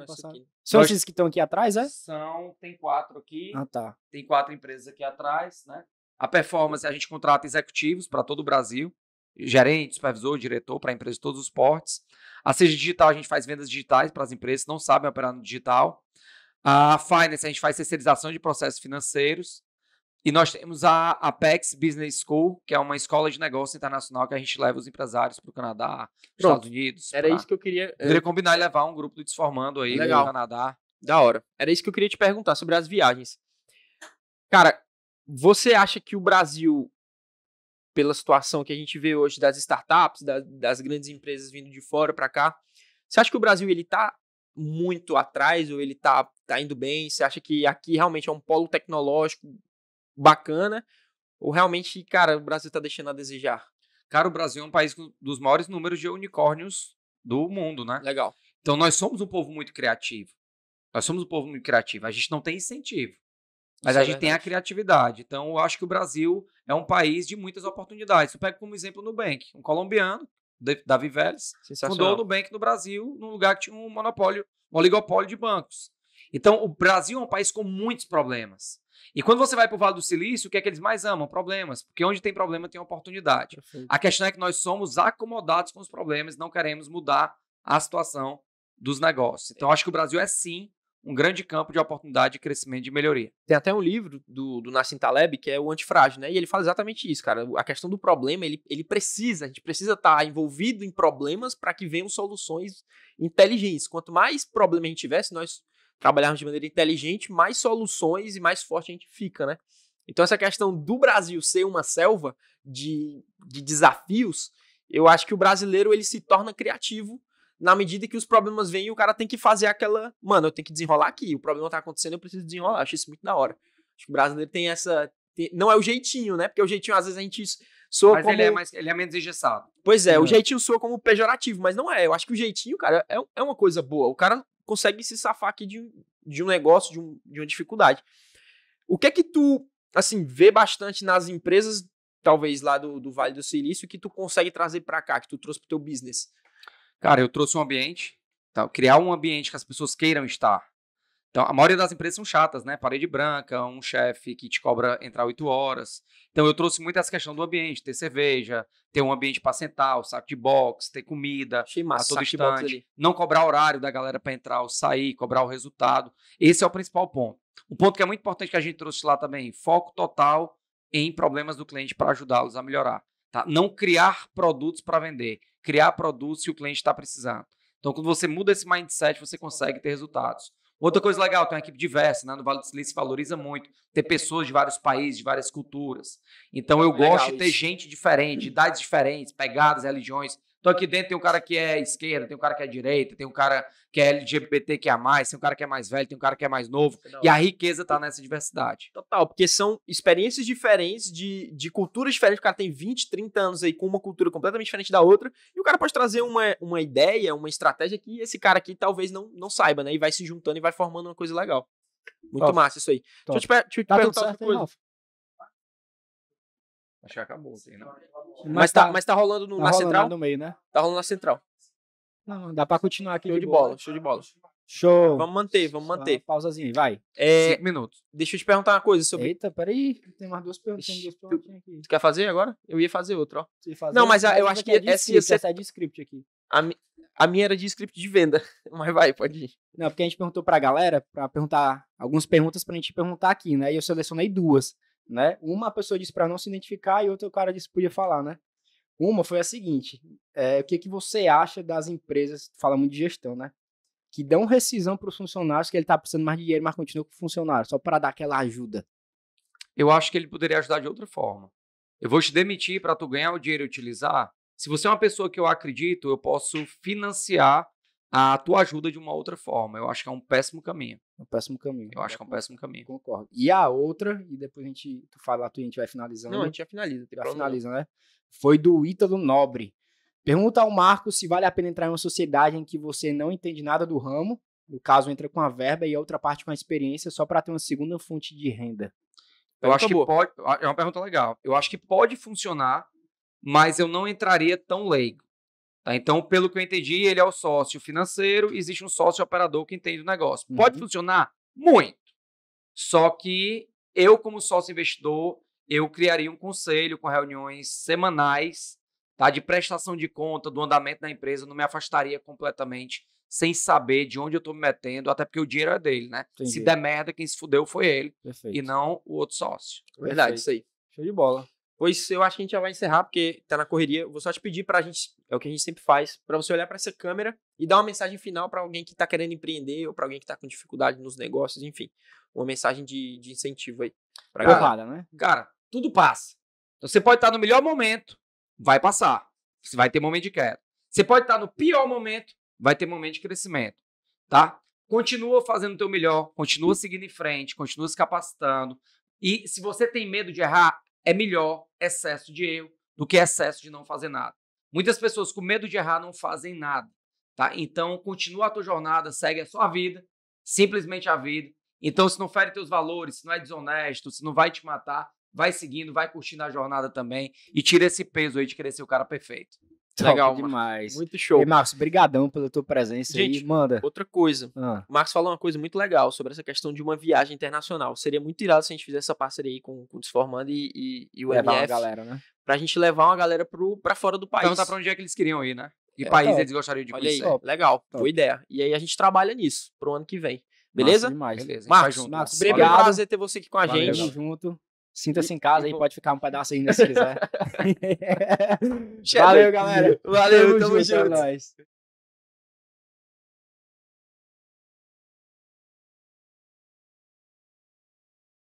São esses que estão aqui atrás, é? São, tem quatro aqui. Ah, tá. Tem quatro empresas aqui atrás, né? A performance, a gente contrata executivos para todo o Brasil, gerente, supervisor, diretor, para empresas de todos os portes. A Seja Digital, a gente faz vendas digitais para as empresas que não sabem operar no digital. A Finance, a gente faz terceirização de processos financeiros. E nós temos a Apex Business School, que é uma escola de negócio internacional que a gente leva os empresários para o Canadá, Pronto. Estados Unidos. Era pra... isso que eu queria. É. queria combinar e levar um grupo do Desformando aí para o Canadá. Da hora. Era isso que eu queria te perguntar sobre as viagens. Cara, você acha que o Brasil, pela situação que a gente vê hoje das startups, da, das grandes empresas vindo de fora para cá, você acha que o Brasil ele está muito atrás ou ele está tá indo bem? Você acha que aqui realmente é um polo tecnológico bacana? Ou realmente, cara, o Brasil está deixando a desejar? Cara, o Brasil é um país dos maiores números de unicórnios do mundo, né? Legal. Então nós somos um povo muito criativo. Nós somos um povo muito criativo. A gente não tem incentivo. Mas Isso a é gente é tem a criatividade. Então, eu acho que o Brasil é um país de muitas oportunidades. Eu pego como exemplo o Nubank, um colombiano, Davi Vélez, fundou o Nubank no Brasil, num lugar que tinha um monopólio, um oligopólio de bancos. Então, o Brasil é um país com muitos problemas. E quando você vai para o Vale do Silício, o que é que eles mais amam? Problemas. Porque onde tem problema tem oportunidade. Perfeito. A questão é que nós somos acomodados com os problemas, não queremos mudar a situação dos negócios. Então, acho que o Brasil é sim um grande campo de oportunidade de crescimento e melhoria. Tem até um livro do, do Nassim Taleb que é o Antifrágil, né? E ele fala exatamente isso, cara. A questão do problema, ele, ele precisa, a gente precisa estar tá envolvido em problemas para que venham soluções inteligentes. Quanto mais problema a gente tiver, se nós trabalharmos de maneira inteligente, mais soluções e mais forte a gente fica, né? Então, essa questão do Brasil ser uma selva de, de desafios, eu acho que o brasileiro ele se torna criativo na medida que os problemas vêm e o cara tem que fazer aquela. Mano, eu tenho que desenrolar aqui, o problema tá acontecendo, eu preciso desenrolar. Acho isso muito da hora. Acho que o brasileiro tem essa. Tem, não é o jeitinho, né? Porque o jeitinho, às vezes, a gente soa mas como. Ele é, mais, ele é menos engessado. Pois é, o uhum. jeitinho soa como pejorativo, mas não é. Eu acho que o jeitinho, cara, é, é uma coisa boa. O cara consegue se safar aqui de, de um negócio, de, um, de uma dificuldade. O que é que tu, assim, vê bastante nas empresas, talvez lá do, do Vale do Silício, que tu consegue trazer para cá, que tu trouxe pro teu business? Cara, eu trouxe um ambiente, tá? criar um ambiente que as pessoas queiram estar. Então, a maioria das empresas são chatas, né? Parede branca, um chefe que te cobra entrar 8 horas. Então, eu trouxe muito essa questão do ambiente, ter cerveja, ter um ambiente para sentar, o saco de box, ter comida Achei tá massa, a todo instante. Não cobrar horário da galera para entrar ou sair, cobrar o resultado. Esse é o principal ponto. O ponto que é muito importante que a gente trouxe lá também, foco total em problemas do cliente para ajudá-los a melhorar. Tá? Não criar produtos para vender, criar produtos se o cliente está precisando. Então, quando você muda esse mindset, você consegue ter resultados. Outra coisa legal, tem uma equipe diversa, né? No Vale do Silício valoriza muito ter pessoas de vários países, de várias culturas. Então eu legal gosto de ter gente diferente, idades diferentes, pegadas, religiões. Então aqui dentro tem um cara que é esquerda, tem um cara que é direita, tem um cara que é LGBT que é mais, tem um cara que é mais velho, tem um cara que é mais novo. Não. É e a riqueza tá nessa diversidade. Total, porque são experiências diferentes, de, de culturas diferentes. O cara tem 20, 30 anos aí com uma cultura completamente diferente da outra. E o cara pode trazer uma, uma ideia, uma estratégia que esse cara aqui talvez não, não saiba, né? E vai se juntando e vai formando uma coisa legal. Muito Top. massa isso aí. Top. Deixa eu te, per- deixa eu te tá perguntar outra coisa. Aí, Acho que acabou. Assim, né? mas, tá, tá, mas tá rolando no, tá na rolando central? no meio, né? Tá rolando na central. Não, dá pra continuar aqui. Show de, bola, bola, show de bola. Show. Vamos manter, vamos manter. pausazinha, vai. É, Cinco minutos. Deixa eu te perguntar uma coisa sobre. Eita, peraí. Tem mais duas perguntas, tem duas aqui. Tu quer fazer agora? Eu ia fazer outra, ó. Fazer Não, mas a, eu acho que é de ia ser. Essa é de script aqui. A, mi... a minha era de script de venda. [LAUGHS] Mas vai, pode ir. Não, porque a gente perguntou pra galera, pra perguntar algumas perguntas pra gente perguntar aqui, né? E eu selecionei duas né? Uma pessoa disse para não se identificar e outro cara disse podia falar, né? Uma foi a seguinte: é, o que, que você acha das empresas, fala muito de gestão, né? Que dão rescisão para os funcionários, que ele está precisando mais de dinheiro, mas continua com o funcionário, só para dar aquela ajuda. Eu acho que ele poderia ajudar de outra forma. Eu vou te demitir para tu ganhar o dinheiro e utilizar. Se você é uma pessoa que eu acredito, eu posso financiar a tua ajuda de uma outra forma. Eu acho que é um péssimo caminho. É um péssimo caminho. Eu acho que é um péssimo caminho. Concordo. E a outra, e depois a gente, tu fala tu e a gente vai finalizando. Não, a gente já finaliza. Já finaliza, né? Foi do Ítalo Nobre. Pergunta ao Marco se vale a pena entrar em uma sociedade em que você não entende nada do ramo, no caso entra com a verba e a outra parte com a experiência, só para ter uma segunda fonte de renda. Eu pergunta acho que boa. pode, é uma pergunta legal. Eu acho que pode funcionar, mas eu não entraria tão leigo. Tá? Então, pelo que eu entendi, ele é o sócio financeiro, existe um sócio operador que entende o negócio. Uhum. Pode funcionar? Muito. Só que eu, como sócio investidor, eu criaria um conselho com reuniões semanais tá? de prestação de conta do andamento da empresa, não me afastaria completamente sem saber de onde eu estou me metendo, até porque o dinheiro é dele, né? Entendi. Se der merda, quem se fudeu foi ele Perfeito. e não o outro sócio. Perfeito. Verdade, isso aí. Show de bola. Pois eu acho que a gente já vai encerrar, porque tá na correria. Vou só te pedir pra gente, é o que a gente sempre faz, para você olhar para essa câmera e dar uma mensagem final para alguém que tá querendo empreender ou para alguém que tá com dificuldade nos negócios, enfim. Uma mensagem de, de incentivo aí. Pra cara, então cara, né? Cara, tudo passa. Então você pode estar no melhor momento, vai passar. Você vai ter momento de queda. Você pode estar no pior momento, vai ter momento de crescimento, tá? Continua fazendo o teu melhor, continua seguindo em frente, continua se capacitando. E se você tem medo de errar, é melhor excesso de erro do que excesso de não fazer nada. Muitas pessoas com medo de errar não fazem nada, tá? Então continua a tua jornada, segue a sua vida, simplesmente a vida. Então se não fere teus valores, se não é desonesto, se não vai te matar, vai seguindo, vai curtindo a jornada também e tira esse peso aí de querer ser o cara perfeito. Legal, demais. Muito show. E Marcos, brigadão pela tua presença Gente, aí. Manda. Outra coisa. Ah. O Marcos falou uma coisa muito legal sobre essa questão de uma viagem internacional. Seria muito irado se a gente fizesse essa parceria aí com, com o Desformando e, e, e o levar MF. Levar galera, né? Pra gente levar uma galera pro, pra fora do país. Perguntar pra onde é que eles queriam ir, né? Que é, país top. eles gostariam de Olha conhecer. Aí, Legal, top. boa ideia. E aí a gente trabalha nisso pro ano que vem. Beleza? Nossa, demais. Beleza. Marcos, Marcos, Marcos obrigado. Prazer ter você aqui com a Valeu, gente. Tamo junto. Sinta-se em casa e, aí, pode ficar um pedaço ainda se quiser. [LAUGHS] [LAUGHS] Valeu, galera. Valeu, tamo, tamo junto. É junto.